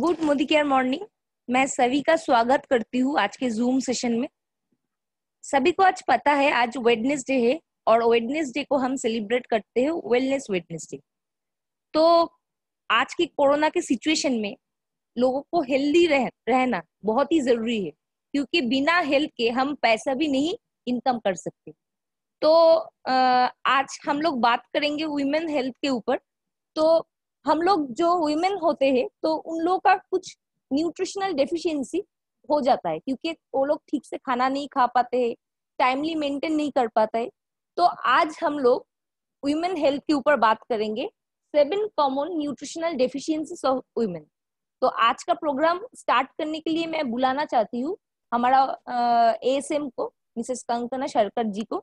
Good Modi care morning मैं सभी का स्वागत करती हूँ आज के जूम सेशन में सभी को आज पता है आज वेडनेसडे है और वेडनेसडे को हम सेलिब्रेट करते हैं वेलनेस वेडनेसडे तो आज की कोरोना के सिचुएशन में लोगों को हेल्दी रह, रहना बहुत ही जरूरी है क्योंकि बिना हेल्थ के हम पैसा भी नहीं इनकम कर सकते तो आज हम लोग बात करेंगे वुमेन हेल्थ के ऊपर तो हम लोग जो वुमेन होते हैं तो उन लोगों का कुछ न्यूट्रिशनल डेफिशिएंसी हो जाता है क्योंकि वो लोग ठीक से खाना नहीं खा पाते हैं टाइमली मेंटेन नहीं कर पाते है तो आज हम लोग वुमेन हेल्थ के ऊपर बात करेंगे seven common nutritional deficiencies of women तो आज का प्रोग्राम स्टार्ट करने के लिए मैं बुलाना चाहती हूँ हमारा एएसएम को मिसेस कंकना शरकर जी को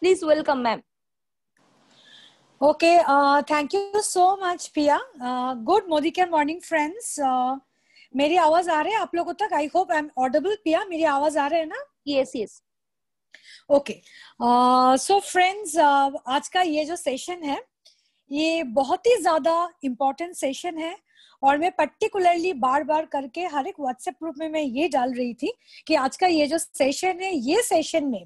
please welcome ma'am Okay, uh, thank you so much, Pia. Uh, good Modicare morning, friends. Uh, मेरी आवाज आ रही है आप लोगों तक I hope I am audible पिया मेरी आवाज आ रही है ना yes yes okay so friends आज का ये जो सेशन है ये बहुत ही ज्यादा इम्पोर्टेंट सेशन है और मैं पर्टिकुलरली बार बार करके हर एक व्हाट्सएप ग्रुप में मैं ये डाल रही थी कि आज का ये जो सेशन है ये सेशन में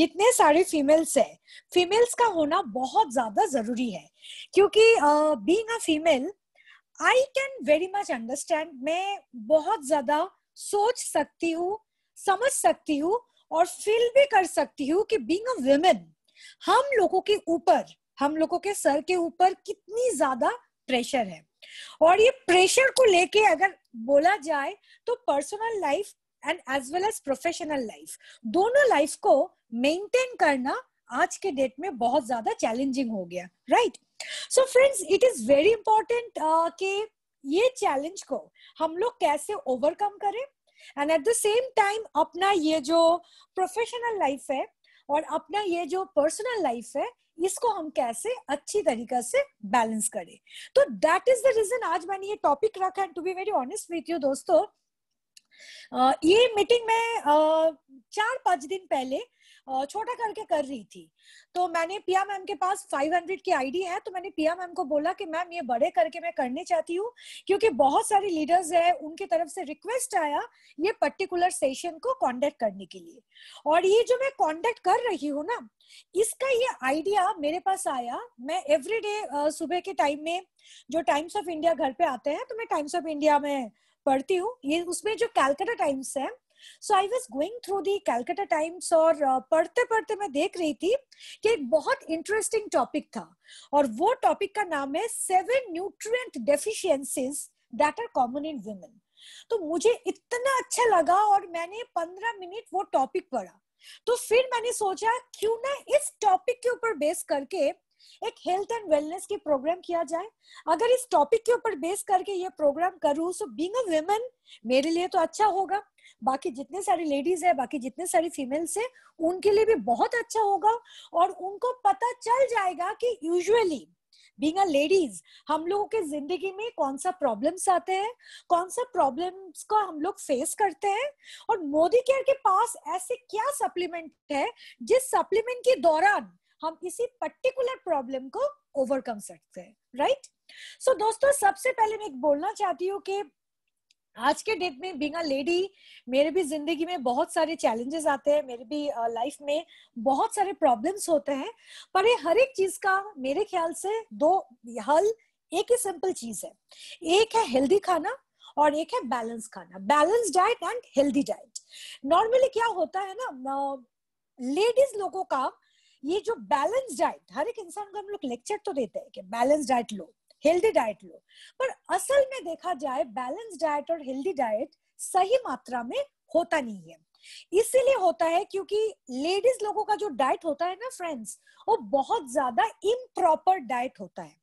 जितने सारे फीमेल्स है फीमेल्स का होना बहुत ज्यादा जरूरी है क्योंकि being a female I can very much understand मैं बहुत ज्यादा सोच सकती हूँ समझ सकती हूँ और फील भी कर सकती हूँ कि बींग अ वुमेन हम लोगों के ऊपर हम लोगों के सर के ऊपर कितनी ज्यादा प्रेशर है और ये प्रेशर को लेके अगर बोला जाए तो personal life and as well as professional life दोनों लाइफ को मेंटेन करना आज के डेट में बहुत ज्यादा चैलेंजिंग हो गया right so friends it is very important कि ये चैलेंज को हम लोग कैसे ओवरकम करें and at the same time अपना ये जो प्रोफेशनल लाइफ है और अपना ये जो पर्सनल लाइफ है इसको हम कैसे अच्छी तरीका से बैलेंस करें तो दैट इज द रीजन आज मैंने ये टॉपिक रखा and to be very honest with you दोस्तों ये मीटिंग में चार पांच दिन पहले छोटा करके कर रही थी तो मैंने पिया मैम के पास 500 की आईडी है तो मैंने पिया मैम को बोला कि मैम ये बड़े करके मैं करने चाहती हूँ क्योंकि बहुत सारे लीडर्स है उनकी तरफ से रिक्वेस्ट आया ये पर्टिकुलर सेशन को कॉन्डक्ट करने के लिए और ये जो मैं कॉन्डक्ट कर रही हूँ ना इसका ये आइडिया मेरे पास आया मैं एवरीडे सुबह के टाइम में जो टाइम्स ऑफ इंडिया घर पे आते हैं तो मैं टाइम्स ऑफ इंडिया में पढ़ती हूँ ये उसमें जो कैलकाटा टाइम्स है so I was going through the Calcutta Times और पढ़ते पढ़ते मैं देख रही थी कि एक बहुत इंटरेस्टिंग टॉपिक था और वो टॉपिक का नाम है seven nutrient deficiencies that are common in women तो मुझे इतना अच्छा लगा और मैंने पंद्रह मिनट वो टॉपिक पढ़ा तो फिर मैंने सोचा क्यों ना इस टॉपिक के ऊपर बेस करके एक हेल्थ एंड वेलनेस के प्रोग्राम किया जाए अगर इस टॉपिक के ऊपर बेस करके ये प्रोग्राम करूँ सो बींग अ वेमन मेरे लिए तो अच्छा होगा बाकी जितने सारे लेडीज है बाकी जितने सारे फीमेल्स है उनके लिए भी बहुत अच्छा होगा और उनको पता चल जाएगा कि यूजुअली बीइंग अ लेडीज हम लोगों के जिंदगी में कौन सा प्रॉब्लम्स आते हैं कौन सा प्रॉब्लम्स को हम लोग फेस करते हैं और मोदी केयर के पास ऐसे क्या सप्लीमेंट है जिस सप्लीमेंट के दौरान हम इसी पर्टिकुलर प्रॉब्लम को ओवरकम सकते हैं राइट सो दोस्तों सबसे पहले मैं एक बोलना चाहती हूँ कि आज के डेट में बिंग लेडी मेरे भी जिंदगी में बहुत सारे चैलेंजेस आते हैं मेरे भी लाइफ में बहुत सारे प्रॉब्लम्स होते हैं पर ये हर एक चीज का मेरे ख्याल से दो हल एक ही सिंपल चीज है एक है हेल्दी खाना और एक है बैलेंस खाना balance diet and healthy diet normally क्या होता है ना लेडीज लोगों का ये जो बैलेंस डाइट हर एक इंसान को हम लोग लेक्चर तो देते हैं कि बैलेंस डाइट लो हेल्दी डाइट लो पर असल में देखा जाए बैलेंस डाइट और हेल्दी डाइट सही मात्रा में होता नहीं है इसीलिए होता है क्योंकि लेडीज लोगों का जो डाइट होता है ना फ्रेंड्स वो बहुत ज्यादा इम्प्रॉपर डाइट होता है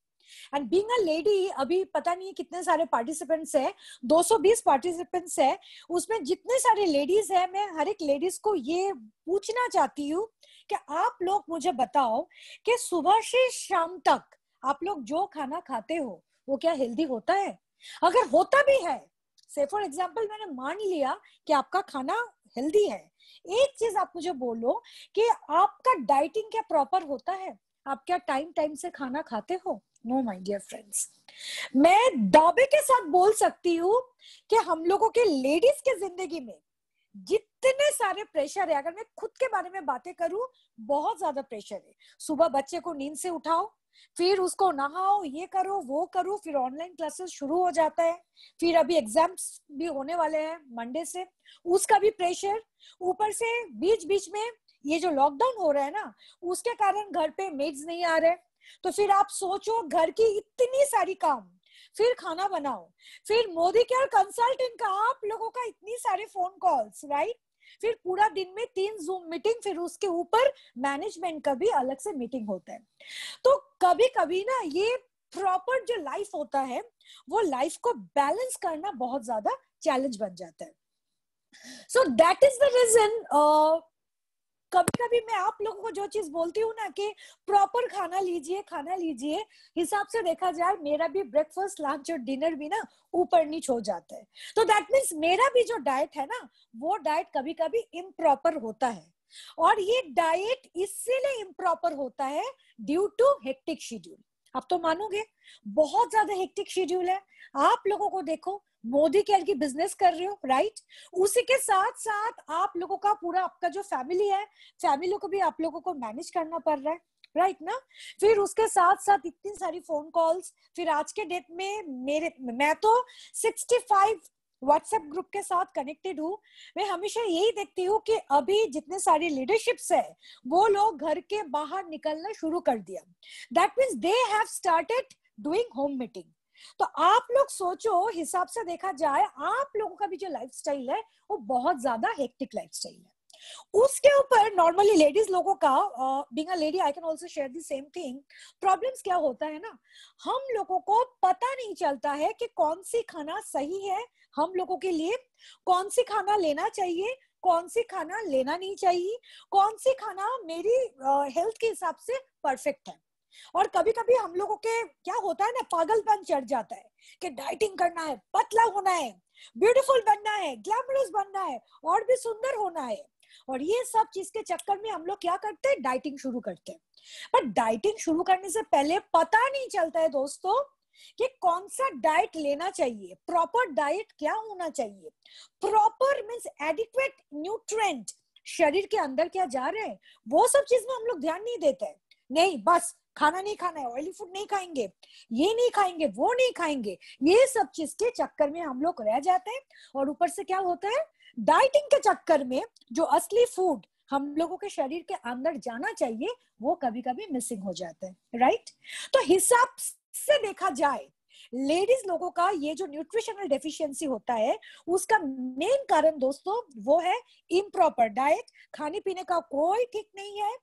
एंड बीइंग अ लेडी अभी पता नहीं कितने सारे पार्टिसिपेंट्स हैं 220 पार्टिसिपेंट्स हैं उसमें जितने सारे लेडीज हैं मैं हर एक लेडीज को ये पूछना चाहती हूँ कि आप लोग मुझे बताओ कि सुबह से शाम तक आप लोग जो खाना खाते हो वो क्या हेल्दी होता है अगर होता भी है से फॉर एग्जाम्पल मैंने मान लिया कि आपका खाना हेल्दी है एक चीज आप मुझे बोलो कि आपका डाइटिंग क्या प्रॉपर होता है आप क्या टाइम टाइम से खाना खाते हो नो माय डियर फ्रेंड्स मैं दावे के साथ बोल सकती हूँ कि हम लोगों के लेडीज के जिंदगी में जितने सारे प्रेशर है अगर मैं खुद के बारे में बातें करूं बहुत ज्यादा प्रेशर है सुबह बच्चे को नींद से उठाओ फिर उसको नहाओ ये करो वो करो फिर ऑनलाइन क्लासेस शुरू हो जाता है फिर अभी एग्जाम्स भी होने वाले हैं मंडे से उसका भी प्रेशर ऊपर से बीच बीच में ये जो लॉकडाउन हो रहा है ना उसके कारण घर पे मेड्स नहीं आ रहे तो फिर आप सोचो घर की इतनी सारी काम फिर खाना बनाओ फिर मोदी केयर कंसल्टेंट का आप लोगों का इतनी सारे फोन कॉल्स राइट फिर पूरा दिन में तीन जूम मीटिंग फिर उसके ऊपर मैनेजमेंट का भी अलग से मीटिंग होता है तो कभी कभी ना ये प्रॉपर जो लाइफ होता है वो लाइफ को बैलेंस करना बहुत ज्यादा चैलेंज बन जाता है so that is the reason कभी कभी मैं आप लोगों को जो चीज बोलती हूँ ना कि प्रॉपर खाना लीजिए खाना लीजिए हिसाब से देखा जाए मेरा भी ब्रेकफास्ट लंच और डिनर भी ना ऊपर नीच हो जाता है तो दैट मीन्स मेरा भी जो डाइट है ना वो डाइट कभी कभी इम्प्रॉपर होता है और ये डाइट इसीलिए इम्प्रॉपर होता है ड्यू टू हेक्टिक शेड्यूल आप तो मानोगे बहुत ज्यादा हेक्टिक शेड्यूल है आप लोगों को देखो मोदी केयर की बिजनेस कर रहे हो राइट उसी के साथ साथ आप लोगों का पूरा आपका जो फैमिली है फैमिली को भी आप लोगों को मैनेज करना पड़ रहा है राइट right, ना फिर उसके साथ साथ इतनी सारी फोन कॉल्स फिर आज के डेट में मेरे मैं तो 65 व्हाट्सएप ग्रुप के साथ कनेक्टेड हूँ मैं हमेशा यही देखती हूँ कि अभी जितने सारी लीडरशिप्स है वो लोग घर के बाहर निकलना शुरू कर दिया that means they have started doing home meeting तो आप लोग सोचो हिसाब से देखा जाए आप लोगों का भी जो लाइफ है वो बहुत ज्यादा हेक्टिक लाइफ है उसके ऊपर नॉर्मली लेडीज लोगों का being a lady I can also share the same thing problems क्या होता है ना हम लोगों को पता नहीं चलता है कि कौन सी खाना सही है हम लोगों के लिए कौन सी खाना लेना चाहिए कौन सी खाना लेना नहीं चाहिए कौन सी खाना मेरी हेल्थ uh, के हिसाब से परफेक्ट है और कभी कभी हम लोगों के क्या होता है ना पागलपन चढ़ जाता है कि डाइटिंग करना है पतला होना है ब्यूटीफुल बनना है ग्लैमरस बनना है और भी सुंदर होना है और ये सब चीज के चक्कर में हम लोग क्या करते हैं डाइटिंग शुरू करते हैं पर डाइटिंग शुरू करने से पहले पता नहीं चलता है दोस्तों कि कौन सा डाइट लेना चाहिए प्रॉपर डाइट क्या होना चाहिए प्रॉपर मीन्स एडिक्वेट न्यूट्रेंट शरीर के अंदर क्या जा रहे हैं वो सब चीज में हम लोग ध्यान नहीं देते हैं नहीं बस खाना नहीं खाना है ऑयली फूड नहीं खाएंगे ये नहीं खाएंगे वो नहीं खाएंगे ये सब चीज के चक्कर में हम लोग रह जाते हैं और ऊपर से क्या होता है डाइटिंग के चक्कर में जो असली फूड हम लोगों के शरीर के अंदर जाना चाहिए वो कभी कभी मिसिंग हो जाता है राइट तो हिसाब से देखा जाए लेडीज लोगों का ये जो न्यूट्रिशनल डेफिशिएंसी होता है उसका मेन कारण दोस्तों वो है इम्प्रॉपर डाइट खाने पीने का कोई ठीक नहीं है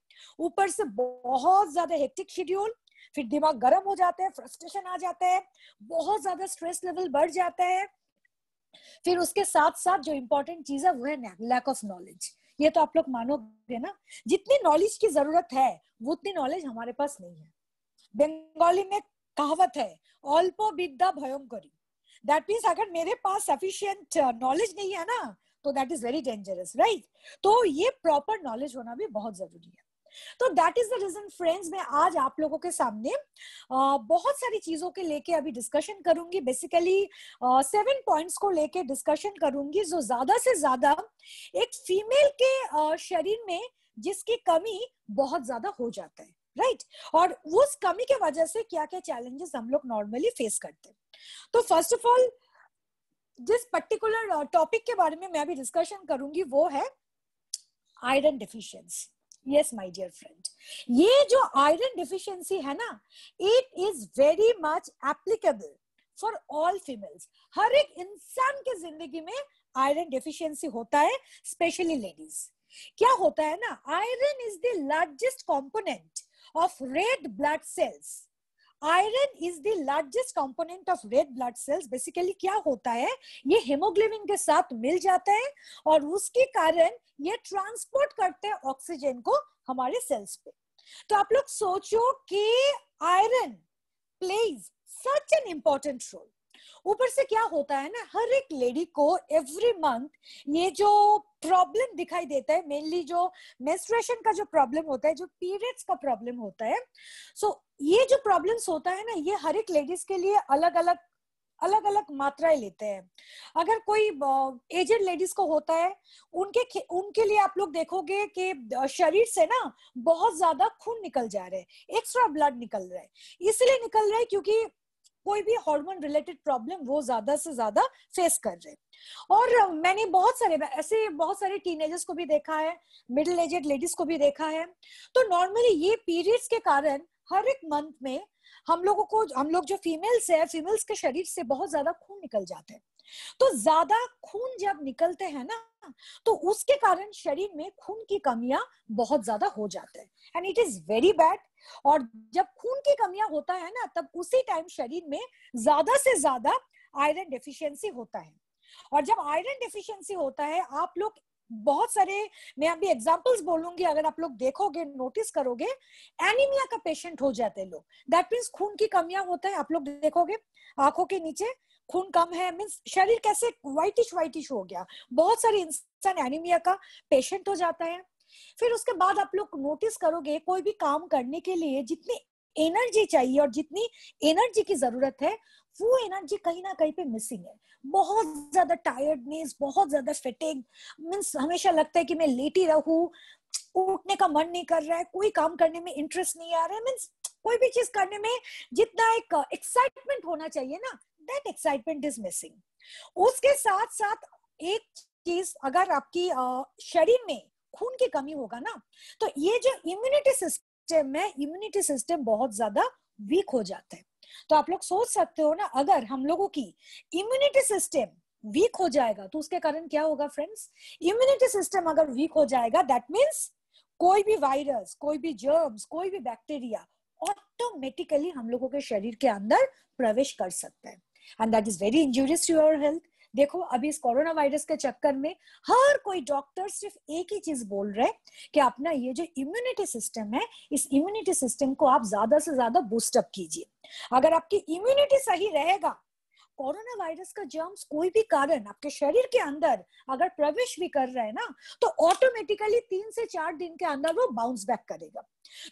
ऊपर से बहुत ज्यादा हेक्टिक शेड्यूल फिर दिमाग गर्म हो जाता है फ्रस्ट्रेशन आ जाता है बहुत ज्यादा स्ट्रेस लेवल बढ़ जाता है फिर उसके साथ साथ जो इम्पोर्टेंट चीज है वो है लैक ऑफ नॉलेज ये तो आप लोग मानोगे ना जितनी नॉलेज की जरूरत है वो उतनी नॉलेज हमारे पास नहीं है बंगाली में कहावत है अल्पो विद्या भयंकरी दैट मीन्स अगर मेरे पास सफिशियंट नॉलेज uh, नहीं है ना तो that is very dangerous right तो ये प्रॉपर नॉलेज होना भी बहुत जरूरी है तो that is the reason friends मैं आज आप लोगों के सामने uh, बहुत सारी चीजों के लेके अभी डिस्कशन करूंगी बेसिकली सेवन पॉइंट्स को लेके डिस्कशन करूंगी जो ज्यादा से ज्यादा एक फीमेल के uh, शरीर में जिसकी कमी बहुत ज्यादा हो जाता है राइट और उस कमी के वजह से क्या क्या चैलेंजेस हम लोग नॉर्मली फेस करते हैं तो फर्स्ट ऑफ ऑल जिस पर्टिकुलर टॉपिक uh, के बारे में मैं अभी डिस्कशन करूंगी वो है iron deficiency yes my dear friend ये जो आयरन डिफिशिएंसी है ना it is very much applicable for all females हर एक इंसान के जिंदगी में आयरन डिफिशिएंसी होता है स्पेशली लेडीज क्या होता है ना iron is the largest component of red blood cells iron is the largest component of red blood cells basically क्या होता है ये हेमोग्लोबिन के साथ मिल जाता है और उसके कारण ये ट्रांसपोर्ट करते हैं ऑक्सीजन को हमारे सेल्स पे तो आप लोग सोचो कि iron plays such an important role ऊपर से क्या होता है ना हर एक लेडी को एवरी मंथ ये जो प्रॉब्लम दिखाई देता है मेनली जो मेस्ट्रेशन का जो प्रॉब्लम होता है जो पीरियड्स का प्रॉब्लम होता है सो so, ये जो प्रॉब्लम्स होता है ना ये हर एक लेडीज के लिए अलग अलग अलग अलग मात्राएं लेते हैं अगर कोई एजेड लेडीज को होता है उनके उनके लिए आप लोग देखोगे कि शरीर से ना बहुत ज्यादा खून निकल जा रहे हैं एक्स्ट्रा ब्लड निकल रहा है इसलिए निकल रहा है क्योंकि कोई भी हार्मोन रिलेटेड प्रॉब्लम वो ज्यादा से ज्यादा फेस कर रहे और मैंने बहुत सारे ऐसे बहुत सारे टीनेजर्स को भी देखा है मिडिल एजेड लेडीज को भी देखा है तो नॉर्मली ये पीरियड्स के कारण हर एक मंथ में हम लोगों को हम लोग जो फीमेल्स है फीमेल्स के शरीर से बहुत ज्यादा खून निकल जाते हैं तो ज्यादा खून जब निकलते हैं ना तो उसके कारण शरीर में खून की कमियां बहुत ज्यादा हो जाते है and it is very bad और जब खून की कमियां होता है ना तब उसी टाइम शरीर में ज्यादा से ज्यादा आयरन डेफिशिएंसी होता है और जब आयरन डेफिशिएंसी होता है आप लोग बहुत सारे मैं अभी एग्जांपल्स बोलूंगी अगर आप लोग देखोगे नोटिस करोगे एनीमिया का पेशेंट हो जाते हैं लोग दैट मीन्स खून की कमियां होता है आप लोग देखोगे आंखों के नीचे खून कम है मीन्स शरीर कैसे व्हाइटिश व्हाइटिश हो गया बहुत सारे इंसान एनीमिया का पेशेंट हो जाता है फिर उसके बाद आप लोग नोटिस करोगे कोई भी काम करने के लिए जितनी एनर्जी चाहिए और जितनी एनर्जी की जरूरत है वो एनर्जी कहीं ना कहीं पे मिसिंग है बहुत ज्यादा टायर्डनेस बहुत ज्यादा फिटिंग मीन्स हमेशा लगता है कि मैं लेटी रहू उठने का मन नहीं कर रहा है कोई काम करने में इंटरेस्ट नहीं आ रहा है मीन्स कोई भी चीज करने में जितना एक एक्साइटमेंट होना चाहिए ना दैट एक्साइटमेंट इज मिसिंग उसके साथ साथ एक चीज अगर आपकी शरीर में खून की कमी होगा ना तो ये जो इम्यूनिटी सिस्टम है इम्यूनिटी सिस्टम बहुत ज्यादा वीक हो जाता है तो आप लोग सोच सकते हो ना अगर हम लोगों की इम्यूनिटी सिस्टम वीक हो जाएगा तो उसके कारण क्या होगा फ्रेंड्स इम्यूनिटी सिस्टम अगर वीक हो जाएगा दैट मींस कोई भी वायरस कोई भी जर्म्स कोई भी बैक्टीरिया ऑटोमेटिकली हम लोगों के शरीर के अंदर प्रवेश कर सकता है and that is very injurious to your health देखो अभी इस कोरोना वायरस के चक्कर में हर कोई डॉक्टर सिर्फ एक ही चीज बोल रहे कि अपना ये जो इम्यूनिटी सिस्टम है इस इम्यूनिटी सिस्टम को आप ज्यादा से ज्यादा बूस्टअप कीजिए अगर आपकी इम्यूनिटी सही रहेगा कोरोना वायरस का जर्म्स कोई भी कारण आपके शरीर के अंदर अगर प्रवेश भी कर रहा है ना तो ऑटोमेटिकली तीन से चार दिन के अंदर वो बाउंस बैक करेगा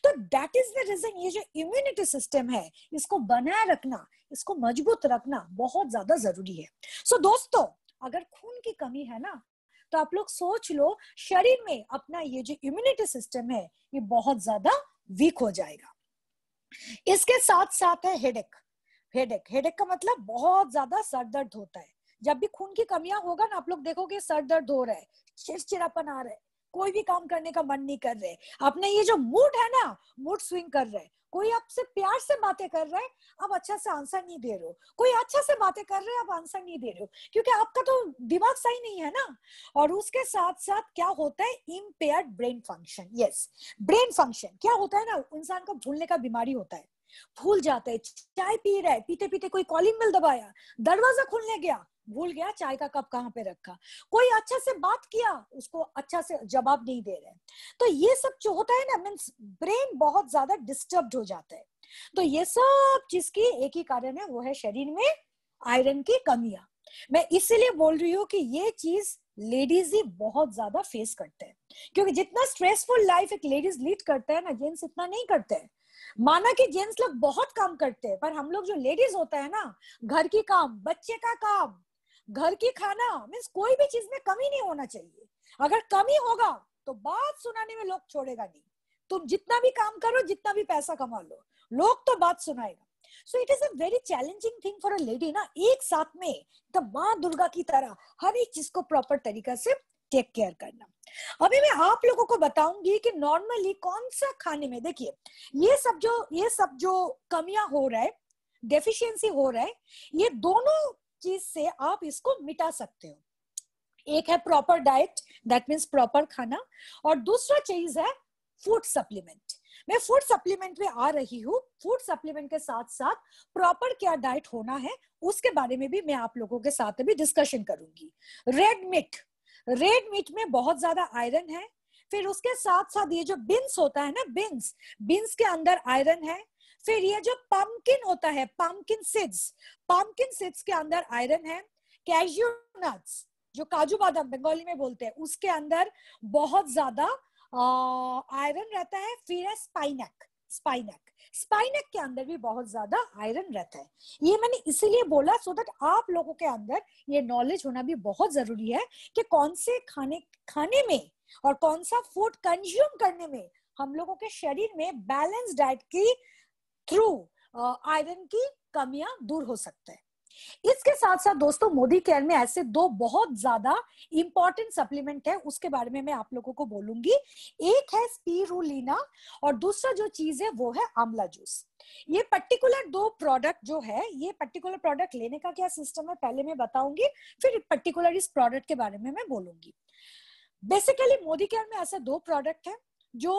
तो दैट इज द रीजन ये जो इम्यूनिटी सिस्टम है इसको बनाए रखना इसको मजबूत रखना बहुत ज्यादा जरूरी है सो so, दोस्तों अगर खून की कमी है ना तो आप लोग सोच लो शरीर में अपना ये जो इम्यूनिटी सिस्टम है ये बहुत ज्यादा वीक हो जाएगा इसके साथ साथ है हेडेक हेडेक हेडेक का मतलब बहुत ज्यादा सर दर्द होता है जब भी खून की कमियां होगा ना आप लोग देखोगे सर दर्द हो रहा है चिड़चिड़ापन आ रहा है कोई भी काम करने का मन नहीं कर रहे अपने ये जो मूड है ना मूड स्विंग कर रहे कोई आपसे प्यार से बातें कर रहे आप अच्छा से आंसर नहीं दे रहे हो कोई अच्छा से बातें कर रहे आप आंसर नहीं दे रहे हो क्योंकि आपका तो दिमाग सही नहीं है ना और उसके साथ साथ क्या होता है impair brain function yes brain function क्या होता है ना इंसान का भूलने का बीमारी होता है भूल जाता है चाय पी रहा है पीते पीते कोई कॉलिंग बेल दबाया दरवाजा खुलने गया भूल गया चाय का कप कहाँ पे रखा कोई अच्छा से बात किया उसको अच्छा से जवाब नहीं दे रहे तो ये सब जो होता है ना मीन्स ब्रेन बहुत ज्यादा डिस्टर्ब हो जाता है तो ये सब चीज एक ही कारण है वो है शरीर में आयरन की कमियां मैं इसीलिए बोल रही हूँ कि ये चीज लेडीज ही बहुत ज्यादा फेस करते हैं क्योंकि जितना स्ट्रेसफुल लाइफ एक लेडीज लीड करते हैं ना जेंट्स इतना नहीं करते हैं माना कि जेंट्स लोग बहुत काम करते हैं पर हम लोग जो लेडीज होता है ना घर की काम बच्चे का काम घर की खाना मीन्स कोई भी चीज में कमी नहीं होना चाहिए अगर कमी होगा तो बात सुनाने में लोग छोड़ेगा नहीं तुम जितना भी काम करो जितना भी पैसा कमा लो लोग तो बात सुनाएगा so it is a very challenging thing for a lady ना एक साथ में एकदम माँ दुर्गा की तरह हर एक चीज को प्रॉपर तरीका से टेक केयर करना अभी मैं आप लोगों को बताऊंगी कि नॉर्मली कौन सा खाने में देखिए ये सब जो ये सब जो कमियां हो रहा है डेफिशिएंसी हो रहा है ये दोनों चीज से आप इसको मिटा सकते हो एक है proper diet that means proper खाना और दूसरा चीज है फूड सप्लीमेंट मैं फूड सप्लीमेंट में आ रही हूँ फूड सप्लीमेंट के साथ साथ प्रॉपर क्या डाइट होना है उसके बारे में भी मैं आप लोगों के साथ भी डिस्कशन करूंगी रेड मीट रेड मीट में बहुत ज्यादा आयरन है फिर उसके साथ साथ ये जो बिन्स होता है ना बिन्स बिन्स के अंदर आयरन है फिर ये जो पम्पकिन होता है पम्पकिन सीड्स पम्पकिन सीड्स के अंदर आयरन है कैश्यू नट्स जो काजू बादाम बंगाली में बोलते हैं उसके अंदर बहुत ज्यादा आयरन रहता है फिर है स्पाइनक स्पाइनक स्पाइनक के अंदर भी बहुत ज्यादा आयरन रहता है ये मैंने इसीलिए बोला सो so दैट आप लोगों के अंदर ये नॉलेज होना भी बहुत जरूरी है कि कौन से खाने खाने में और कौन सा फूड कंज्यूम करने में हम लोगों के शरीर में बैलेंस डाइट की थ्रू आयरन uh, की कमियां दूर हो सकते हैं इसके साथ साथ दोस्तों मोदी केयर में ऐसे दो बहुत ज्यादा इंपॉर्टेंट सप्लीमेंट है उसके बारे में मैं आप लोगों को बोलूंगी एक है स्पीरुलिना और दूसरा जो चीज है वो है आमला जूस ये पर्टिकुलर दो प्रोडक्ट जो है ये पर्टिकुलर प्रोडक्ट लेने का क्या सिस्टम है पहले मैं बताऊंगी फिर पर्टिकुलर इस प्रोडक्ट के बारे में मैं बोलूंगी बेसिकली मोदी केयर में ऐसे दो प्रोडक्ट है जो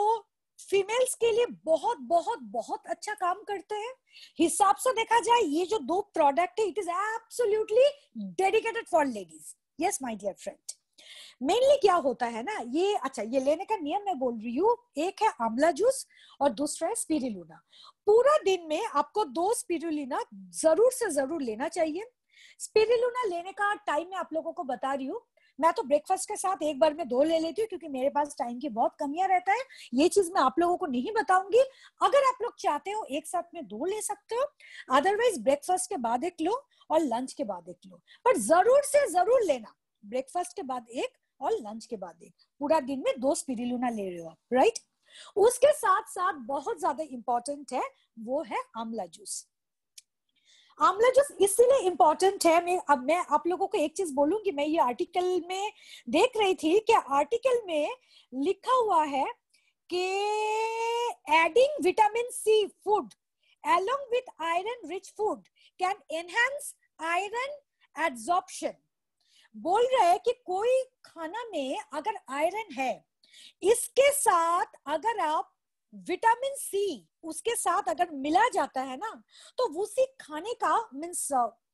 फीमेल्स के लिए बहुत बहुत बहुत अच्छा काम करते हैं हिसाब से देखा जाए ये जो दो प्रोडक्ट है it is absolutely dedicated for ladies yes my dear friend mainly क्या होता है ना ये अच्छा ये लेने का नियम मैं बोल रही हूँ एक है आंवला जूस और दूसरा है स्पिरुलिना पूरा दिन में आपको दो स्पिरुलिना जरूर से जरूर लेना चाहिए स्पिरुलिना लेने का टाइम मैं आप लोगों को बता रही हूँ मैं तो ब्रेकफास्ट के साथ एक बार में दो ले लेती हूँ क्योंकि मेरे पास टाइम की बहुत कमियां रहता है ये चीज मैं आप लोगों को नहीं बताऊंगी अगर आप लोग चाहते हो एक साथ में दो ले सकते हो अदरवाइज ब्रेकफास्ट के बाद एक लो और लंच के बाद एक लो पर जरूर से जरूर लेना ब्रेकफास्ट के बाद एक और लंच के बाद एक पूरा दिन में दो स्पिरिलुना ले रहे हो आप राइट उसके साथ साथ बहुत ज्यादा इंपॉर्टेंट है वो है आमला जूस आमला जस्ट इसीलिए इम्पोर्टेंट है मैं अब मैं आप लोगों को एक चीज बोलूंगी मैं ये आर्टिकल में देख रही थी कि आर्टिकल में लिखा हुआ है कि adding vitamin C food along with iron rich food can enhance iron adsorption बोल रहे हैं कि कोई खाना में अगर आयरन है इसके साथ अगर आप विटामिन सी उसके साथ अगर मिला जाता है ना तो उसी खाने का मीन्स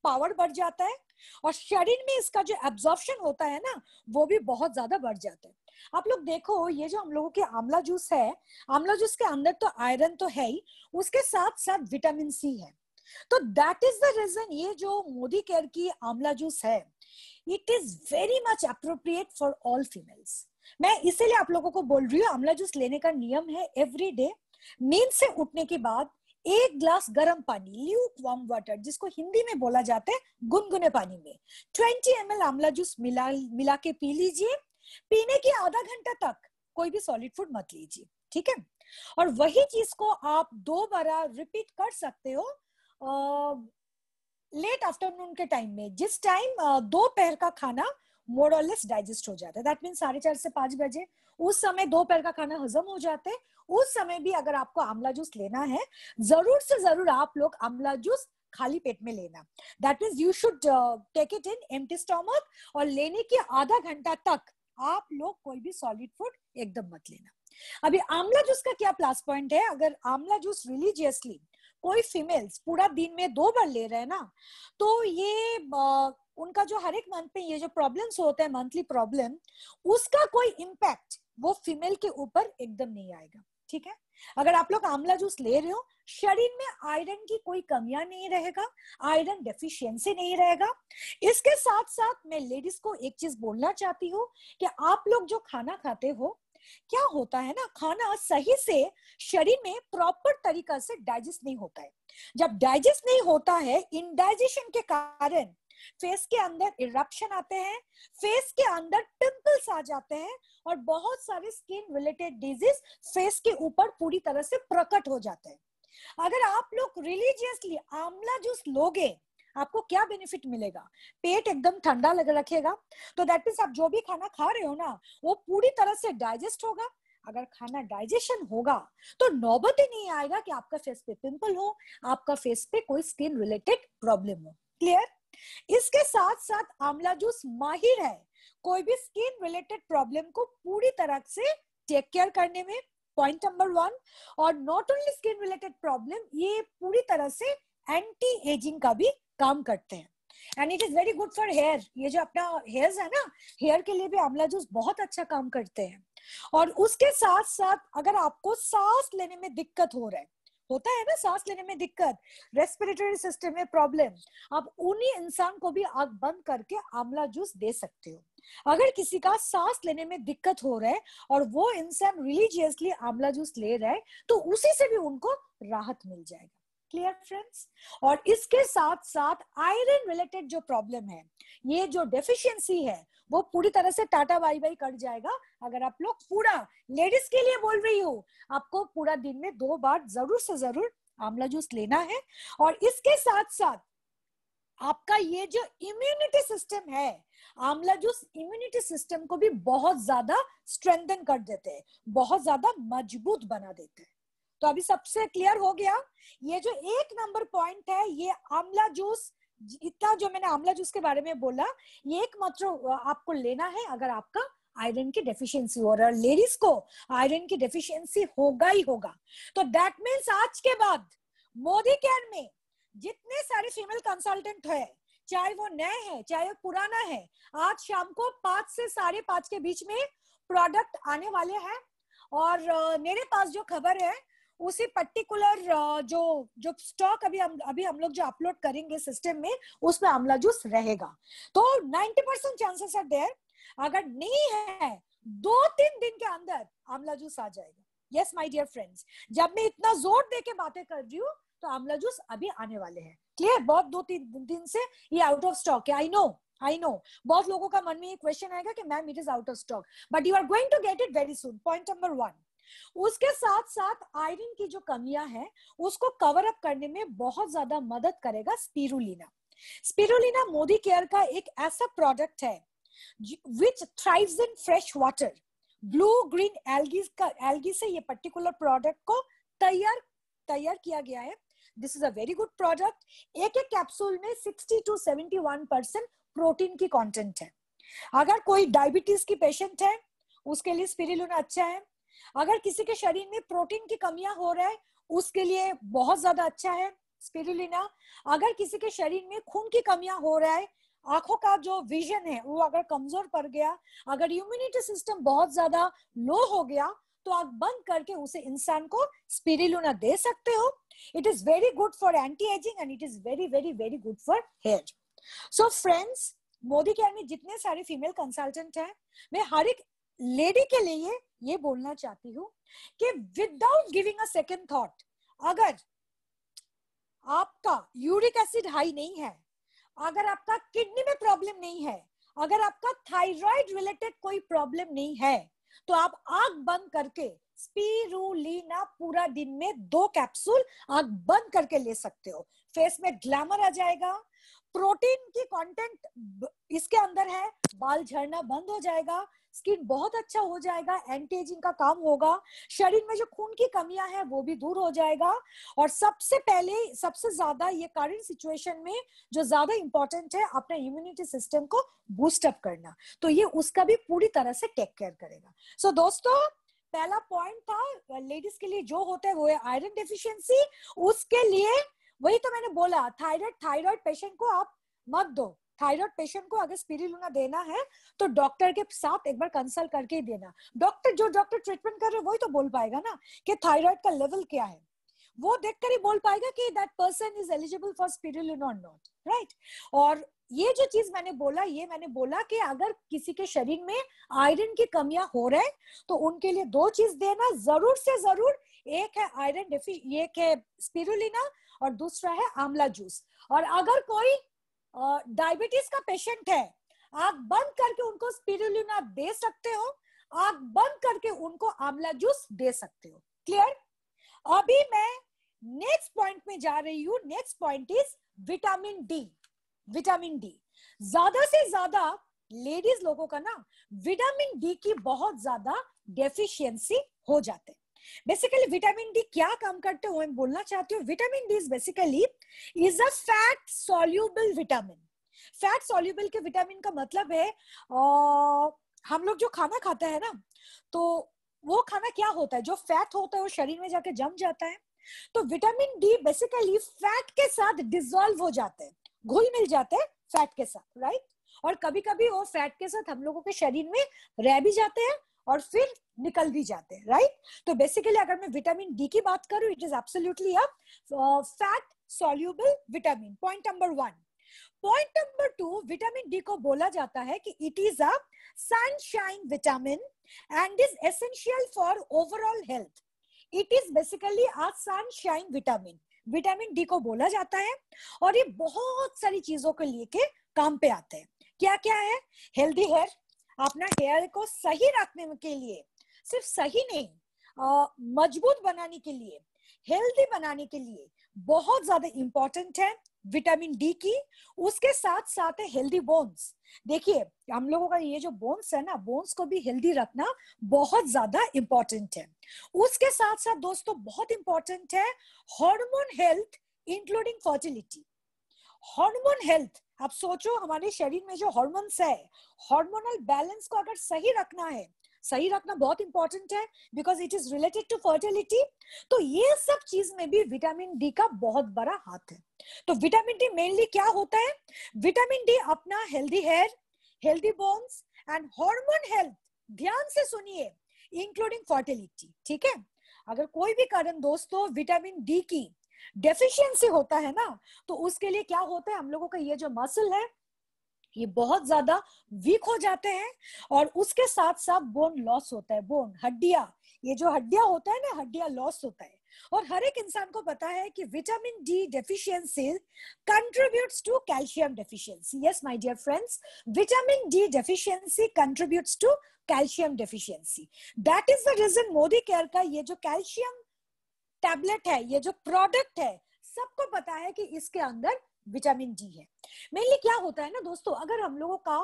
पावर बढ़ जाता है और शरीर में इसका जो एब्जॉर्प्शन होता है ना वो भी बहुत ज्यादा बढ़ जाता है आप लोग देखो ये जो हम लोगों के आमला जूस है आमला जूस के अंदर तो आयरन तो है ही उसके साथ साथ विटामिन सी है तो दैट इज द रीजन ये जो मोदी केयर की आमला जूस है it is very much appropriate for all females मैं इसीलिए आप लोगों को बोल रही हूँ आंवला जूस लेने का नियम है एवरी डे नींद से उठने के बाद एक ग्लास गर्म पानी ल्यूक वार्म वाटर जिसको हिंदी में बोला जाता है गुनगुने पानी में twenty M L amla juice मिला मिला के पी लीजिए पीने के आधा घंटा तक कोई भी सॉलिड फूड मत लीजिए ठीक है और वही चीज को आप दो बार रिपीट कर सकते हो आ, लेट आफ्टरनून के टाइम में जिस टाइम दोपहर का खाना मोर और लेस डाइजेस्ट हो जाता है दैट मीन साढ़े चार से पांच बजे उस समय दो पैर का खाना हजम हो जाते हैं उस समय भी अगर आपको आमला जूस लेना है जरूर से जरूर आप लोग आमला जूस खाली पेट में लेना that mean you should take it in empty stomach और लेने के आधा घंटा तक आप लोग कोई भी सॉलिड फूड एकदम मत लेना अभी आमला जूस का क्या प्लस पॉइंट है अगर आमला जूस रिलीजियसली कोई फीमेल्स पूरा दिन में दो बार ले रहे हैं ना तो ये uh, उनका जो हर एक मंथ पे ये जो प्रॉब्लम्स होते हैं मंथली प्रॉब्लम उसका कोई इम्पैक्ट वो फीमेल के ऊपर एकदम नहीं आएगा ठीक है अगर आप लोग आंवला जूस ले रहे हो शरीर में आयरन की कोई कमियां नहीं रहेगा आयरन डेफिशिएंसी नहीं रहेगा इसके साथ साथ मैं लेडीज को एक चीज बोलना चाहती हूँ कि आप लोग जो खाना खाते हो क्या होता है ना खाना सही से शरीर में प्रॉपर तरीका से डाइजेस्ट नहीं होता है जब डाइजेस्ट नहीं होता है इनडाइजेशन के कारण फेस के अंदर इरप्शन आते हैं फेस के अंदर पिंपल्स आ जाते हैं और बहुत सारे स्किन रिलेटेड डिजीज फेस के ऊपर पूरी तरह से प्रकट हो जाते हैं अगर आप लोग रिलीजियसली आमला जूस लोगे आपको क्या बेनिफिट मिलेगा पेट एकदम ठंडा लग रखेगा तो दैट मीन्स आप जो भी खाना खा रहे हो ना वो पूरी तरह से डाइजेस्ट होगा अगर खाना डाइजेशन होगा तो नौबत ही नहीं आएगा कि आपका फेस पे पिंपल हो आपका फेस पे कोई स्किन रिलेटेड प्रॉब्लम हो क्लियर इसके साथ साथ आंवला जूस माहिर है कोई भी स्किन रिलेटेड प्रॉब्लम को पूरी तरह से टेक केयर करने में पॉइंट नंबर वन और not only skin related problem ये पूरी तरह से एंटी एजिंग का भी काम करते हैं and it is very good for hair ये जो अपना हेयर है ना हेयर के लिए भी आंवला जूस बहुत अच्छा काम करते हैं और उसके साथ साथ अगर आपको सांस लेने में दिक्कत हो रहा है होता है ना सांस लेने में दिक्कत रेस्पिरेटरी सिस्टम में प्रॉब्लम आप उन्हीं इंसान को भी आग बंद करके आंवला जूस दे सकते हो अगर किसी का सांस लेने में दिक्कत हो रहा है और वो इंसान रिलीजियसली आंवला जूस ले रहा है तो उसी से भी उनको राहत मिल जाएगा क्लियर फ्रेंड्स और इसके साथ साथ आयरन रिलेटेड जो प्रॉब्लम है ये जो डेफिशिएंसी है वो पूरी तरह से टाटा वाई बाई कट जाएगा अगर आप लोग पूरा लेडीज के लिए बोल रही हूँ आपको पूरा दिन में दो बार जरूर से जरूर आमला जूस लेना है और इसके साथ साथ आपका ये जो इम्यूनिटी सिस्टम है आमला जूस इम्यूनिटी सिस्टम को भी बहुत ज्यादा स्ट्रेंथन कर देते हैं बहुत ज्यादा मजबूत बना देते हैं तो अभी सबसे क्लियर हो गया ये जो एक नंबर पॉइंट है ये आमला जूस इतना जो मैंने आमला जूस के बारे में बोला ये एक मात्र आपको लेना है अगर आपका आयरन की डेफिशिएंसी हो रहा है लेडीज को आयरन की डेफिशिएंसी होगा ही होगा तो दैट मीन्स आज के बाद मोदी केयर में जितने सारे फीमेल कंसल्टेंट है चाहे वो नए हैं चाहे वो पुराना है आज शाम को पांच से साढ़े पांच के बीच में प्रोडक्ट आने वाले हैं और मेरे पास जो खबर है उसी पर्टिकुलर जो जो स्टॉक अभी हम अभी हम लोग जो अपलोड करेंगे सिस्टम में उसमें आमला जूस रहेगा तो 90 परसेंट चांसेस आर देयर अगर नहीं है दो तीन दिन के अंदर आमला जूस आ जाएगा यस माय डियर फ्रेंड्स जब मैं इतना जोर दे के बातें कर रही हूँ तो आमला जूस अभी आने वाले हैं क्लियर बहुत दो तीन दिन से ये आउट ऑफ स्टॉक है आई नो आई नो बहुत लोगों का मन में ये क्वेश्चन आएगा कि ma'am it is out of stock but you are going to get it very soon point number one उसके साथ साथ आयरन की जो कमियां हैं उसको कवर अप करने में बहुत ज्यादा मदद करेगा स्पिरुलिना स्पिरुलिना मोदी केयर का एक ऐसा प्रोडक्ट है which thrives in fresh water blue green algae का एल्गी से ये पर्टिकुलर प्रोडक्ट को तैयार तैयार किया गया है this is a very good product एक एक कैप्सूल में 60 टू 71 परसेंट प्रोटीन की कंटेंट है अगर कोई डायबिटीज की पेशेंट है उसके लिए स्पिरिलुना अच्छा है अगर किसी के शरीर में प्रोटीन की कमियां हो रहा है उसके लिए बहुत ज्यादा अच्छा है स्पिरुलिना अगर किसी के शरीर में खून की कमियां हो रहा है आंखों का जो विजन है वो अगर कमजोर पड़ गया अगर इम्यूनिटी सिस्टम बहुत ज्यादा लो हो गया तो आप बंद करके उसे इंसान को स्पिरुलिना दे सकते हो it is very good for anti ageing and it is very very very good for hair so friends Modi care में जितने सारे फीमेल कंसल्टेंट हैं मैं हर एक लेडी के लिए ये बोलना चाहती हूँ कि without giving a second thought अगर आपका यूरिक एसिड हाई नहीं है अगर आपका किडनी में प्रॉब्लम नहीं है अगर आपका थायराइड रिलेटेड कोई प्रॉब्लम नहीं है तो आप आग बंद करके स्पीरुलिना पूरा दिन में दो कैप्सूल आग बंद करके ले सकते हो फेस में ग्लैमर आ जाएगा प्रोटीन की कंटेंट इसके अंदर है बाल झड़ना बंद हो जाएगा स्किन बहुत अच्छा हो जाएगा एंटी एजिंग का काम होगा शरीर में जो खून की कमियां हैं वो भी दूर हो जाएगा और सबसे पहले सबसे ज्यादा ये करंट सिचुएशन में जो ज्यादा इंपॉर्टेंट है अपना इम्यूनिटी सिस्टम को बूस्टअप करना तो ये उसका भी पूरी तरह से टेक केयर करेगा सो so, दोस्तों पहला पॉइंट था लेडीज के लिए जो होता है वो है आयरन डेफिशिएंसी उसके लिए वही तो मैंने बोला थायराइड थायराइड पेशेंट को आप मत दो थायराइड पेशेंट को अगर स्पिरुलिना देना है तो डॉक्टर के साथ एक बार कंसल्ट करके ही देना डॉक्टर जो डॉक्टर ट्रीटमेंट कर रहे वही तो बोल पाएगा ना कि थायराइड का लेवल क्या है वो देखकर ही बोल पाएगा कि that person is eligible for spirulina और नॉट राइट और ये जो चीज मैंने बोला ये मैंने बोला कि अगर किसी के शरीर में आयरन की कमियां हो रहे तो उनके लिए दो चीज देना जरूर से जरूर एक है आयरन एक है स्पिरुलिना और दूसरा है आंवला जूस और अगर कोई डायबिटीज का पेशेंट है आप बंद करके उनको स्पिरुलिना दे सकते हो आप बंद करके उनको आंवला जूस दे सकते हो क्लियर अभी मैं नेक्स्ट पॉइंट में जा रही हूँ next point is vitamin D vitamin D ज्यादा से ज्यादा लेडीज लोगों का ना विटामिन डी की बहुत ज्यादा डेफिशिएंसी हो जाते हैं बेसिकली विटामिन डी क्या काम करते हो बोलना चाहती हूँ vitamin D is basically is a fat soluble vitamin fat soluble के विटामिन का मतलब है हम लोग जो खाना खाते हैं ना तो वो खाना क्या होता है जो फैट होता है वो शरीर में जाके जम जाता है तो विटामिन डी बेसिकली फैट के साथ डिजोल्व हो जाते हैं घुल मिल जाते हैं फैट के साथ राइट और कभी कभी वो फैट के साथ हम लोगों के शरीर में रह भी जाते हैं और फिर निकल भी जाते हैं राइट तो बेसिकली अगर मैं विटामिन डी की बात करूं it is absolutely a fat soluble vitamin point number one point number two vitamin D को बोला जाता है कि it is a sunshine vitamin and is essential for overall health it is basically a sunshine vitamin vitamin D को बोला जाता है और ये बहुत सारी चीजों के लिए के काम पे आते हैं क्या क्या है हेल्दी हेयर अपना हेयर को सही रखने के लिए सिर्फ सही नहीं मजबूत बनाने के लिए हेल्दी बनाने के लिए बहुत ज्यादा इंपॉर्टेंट है विटामिन डी की उसके साथ साथ है हेल्दी बोन्स देखिए हम लोगों का ये जो बोन्स है ना बोन्स को भी हेल्दी रखना बहुत ज्यादा इंपॉर्टेंट है उसके साथ साथ दोस्तों बहुत इंपॉर्टेंट है hormone health including fertility hormone health आप सोचो हमारे शरीर में जो हॉर्मोन्स है हार्मोनल बैलेंस को अगर सही रखना है सही रखना बहुत इंपॉर्टेंट है because it is related to fertility तो ये सब चीज में भी विटामिन डी का बहुत बड़ा हाथ है तो विटामिन डी मेनली क्या होता है विटामिन डी अपना healthy hair healthy bones and hormone health ध्यान से सुनिए इंक्लूडिंग फर्टिलिटी ठीक है अगर कोई भी कारण दोस्तों विटामिन डी की डेफिशिएंसी होता है ना तो उसके लिए क्या होता है हम लोगों का ये जो मसल है ये बहुत ज्यादा वीक हो जाते हैं और उसके साथ साथ बोन लॉस होता है बोन हड्डिया ये जो हड्डिया होता है ना हड्डिया लॉस होता है और हर एक इंसान को पता है कि vitamin D deficiency contributes to calcium deficiency yes my dear friends vitamin D deficiency contributes to calcium deficiency that is the reason Modi care का ये जो कैल्शियम टैबलेट है ये जो प्रोडक्ट है सबको पता है कि इसके अंदर विटामिन डी है मेनली क्या होता है ना दोस्तों अगर हम लोगों का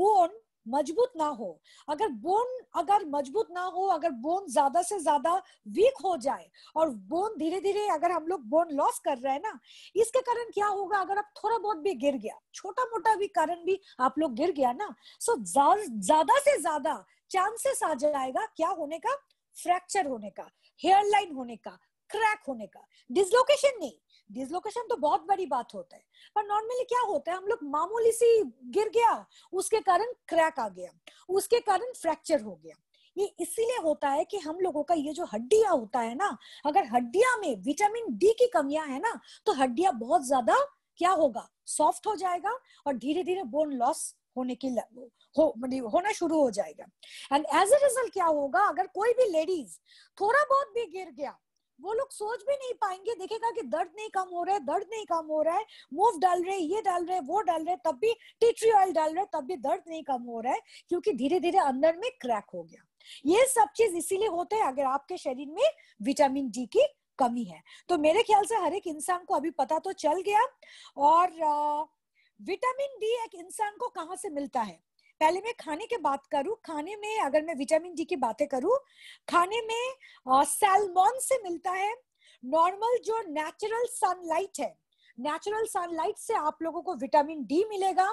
बोन मजबूत ना हो अगर बोन अगर मजबूत ना हो अगर बोन ज्यादा से ज्यादा वीक हो जाए और बोन धीरे धीरे अगर हम लोग बोन लॉस कर रहे हैं ना इसके कारण क्या होगा अगर आप थोड़ा बहुत भी गिर गया छोटा मोटा भी कारण भी आप लोग गिर गया ना सो ज्यादा से ज्यादा चांसेस आ जाएगा क्या होने का फ्रैक्चर होने का हेयरलाइन होने का क्रैक होने का डिसलोकेशन नहीं डिसलोकेशन तो बहुत बड़ी बात होता है पर नॉर्मली क्या होता है हम लोग मामूली सी गिर गया उसके कारण क्रैक आ गया उसके कारण फ्रैक्चर हो गया ये इसीलिए होता है कि हम लोगों का ये जो हड्डिया होता है ना अगर हड्डिया में विटामिन डी की कमियां है ना तो हड्डिया बहुत ज्यादा क्या होगा सॉफ्ट हो जाएगा और धीरे धीरे बोन लॉस होने की हो मतलब होना शुरू हो जाएगा एंड एज ए रिजल्ट क्या होगा अगर कोई भी लेडीज थोड़ा बहुत भी गिर गया वो लोग सोच भी नहीं पाएंगे देखेगा कि दर्द नहीं कम हो रहा है दर्द नहीं कम हो रहा है मूव डाल रहे ये डाल रहे वो डाल रहे तब भी टी ऑयल डाल रहे तब भी दर्द नहीं कम हो रहा है क्योंकि धीरे धीरे अंदर में क्रैक हो गया ये सब चीज इसीलिए होते है अगर आपके शरीर में विटामिन डी की कमी है तो मेरे ख्याल से हर एक इंसान को अभी पता तो चल गया और विटामिन डी एक इंसान को कहाँ से मिलता है पहले मैं खाने के बात करूं खाने में अगर मैं विटामिन डी की बातें करूं खाने में सैलमोन से मिलता है नॉर्मल जो नेचुरल सनलाइट है नेचुरल सनलाइट से आप लोगों को विटामिन डी मिलेगा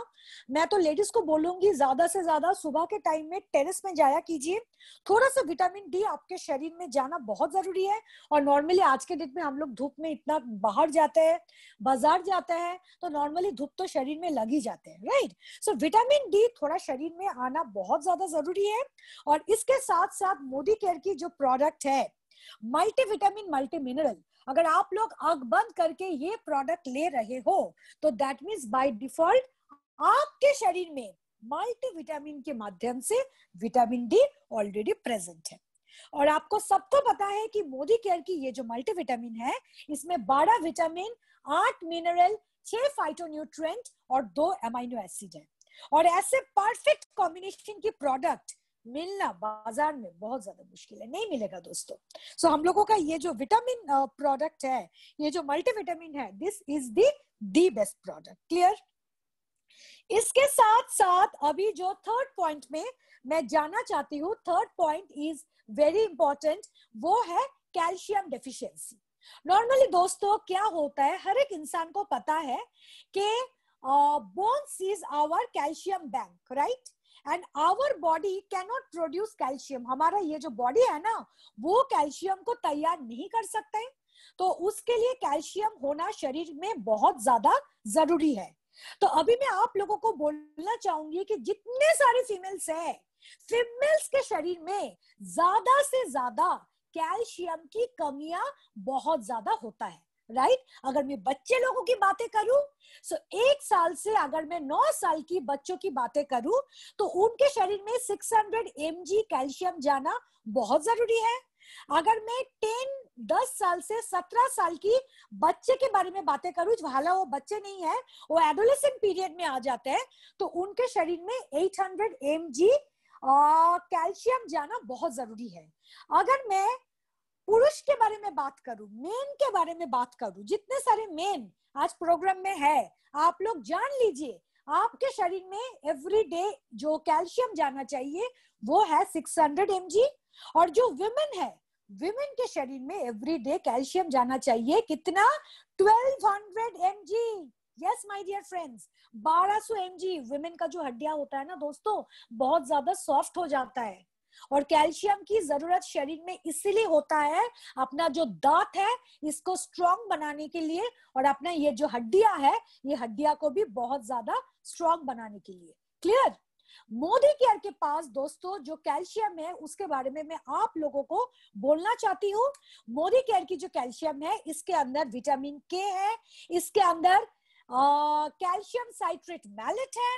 मैं तो लेडीज को बोलूंगी ज्यादा से ज्यादा सुबह के टाइम में टेरेस में जाया कीजिए थोड़ा सा विटामिन डी आपके शरीर में जाना बहुत जरूरी है और नॉर्मली आज के डेट में हम लोग धूप में इतना बाहर जाते हैं बाजार जाते हैं तो नॉर्मली धूप तो शरीर में लग ही जाते हैं राइट सो विटामिन डी थोड़ा शरीर में आना बहुत ज्यादा जरूरी है और इसके साथ साथ मोदी केयर की जो प्रोडक्ट है मल्टी विटामिन मल्टी मिनरल अगर आप लोग आग बंद करके ये प्रोडक्ट ले रहे हो तो दैट मीन्स बाय डिफॉल्ट आपके शरीर में मल्टी विटामिन के माध्यम से विटामिन डी ऑलरेडी प्रेजेंट है और आपको सबको पता है कि मोदी केयर की ये जो मल्टी विटामिन है इसमें बारह विटामिन आठ मिनरल छह फाइटोन्यूट्रेंट और दो एमाइनो एसिड है और ऐसे परफेक्ट कॉम्बिनेशन की प्रोडक्ट मिलना बाजार में बहुत ज्यादा मुश्किल है नहीं मिलेगा दोस्तों सो so, हम लोगों का ये जो विटामिन प्रोडक्ट है ये जो मल्टीविटामिन है this is the the best product clear इसके साथ साथ अभी जो थर्ड पॉइंट में मैं जाना चाहती हूँ third point is very important वो है कैल्शियम डेफिशिएंसी नॉर्मली दोस्तों क्या होता है हर एक इंसान को पता है कि bones is our calcium bank right and our body cannot produce calcium हमारा ये जो बॉडी है ना वो कैल्शियम को तैयार नहीं कर सकते तो उसके लिए कैल्शियम होना शरीर में बहुत ज्यादा जरूरी है तो अभी मैं आप लोगों को बोलना चाहूंगी कि जितने सारे फीमेल्स है फीमेल्स के शरीर में ज्यादा से ज्यादा कैल्शियम की कमियां बहुत ज्यादा होता है राइट right? अगर मैं बच्चे लोगों की बातें करूं सो so एक साल से अगर मैं नौ साल की बच्चों की बातें करूं तो उनके शरीर में 600 हंड्रेड कैल्शियम जाना बहुत जरूरी है अगर मैं टेन दस साल से सत्रह साल की बच्चे के बारे में बातें करूं हालांकि वो बच्चे नहीं है वो एडोलेसेंट पीरियड में आ जाते हैं तो उनके शरीर में 800 हंड्रेड कैल्शियम जाना बहुत जरूरी है अगर मैं पुरुष के बारे में बात करूं मेन के बारे में बात करूं जितने सारे मेन आज प्रोग्राम में है आप लोग जान लीजिए आपके शरीर में एवरी डे जो कैल्शियम जाना चाहिए वो है 600 हंड्रेड और जो विमेन है विमेन के शरीर में एवरी डे कैल्शियम जाना चाहिए कितना 1200 hundred M yes my dear friends 1200 so M का जो हड्डिया होता है ना दोस्तों बहुत ज्यादा सॉफ्ट हो जाता है और कैल्शियम की जरूरत शरीर में इसलिए होता है अपना जो दांत है इसको स्ट्रॉन्ग बनाने के लिए और अपना ये जो हड्डिया है ये हड्डिया को भी बहुत ज्यादा स्ट्रॉन्ग बनाने के लिए क्लियर मोदी केयर के पास दोस्तों जो कैल्शियम है उसके बारे में मैं आप लोगों को बोलना चाहती हूँ मोदी केयर की जो कैल्शियम है इसके अंदर विटामिन के है इसके अंदर कैल्शियम साइट्रेट मैलेट है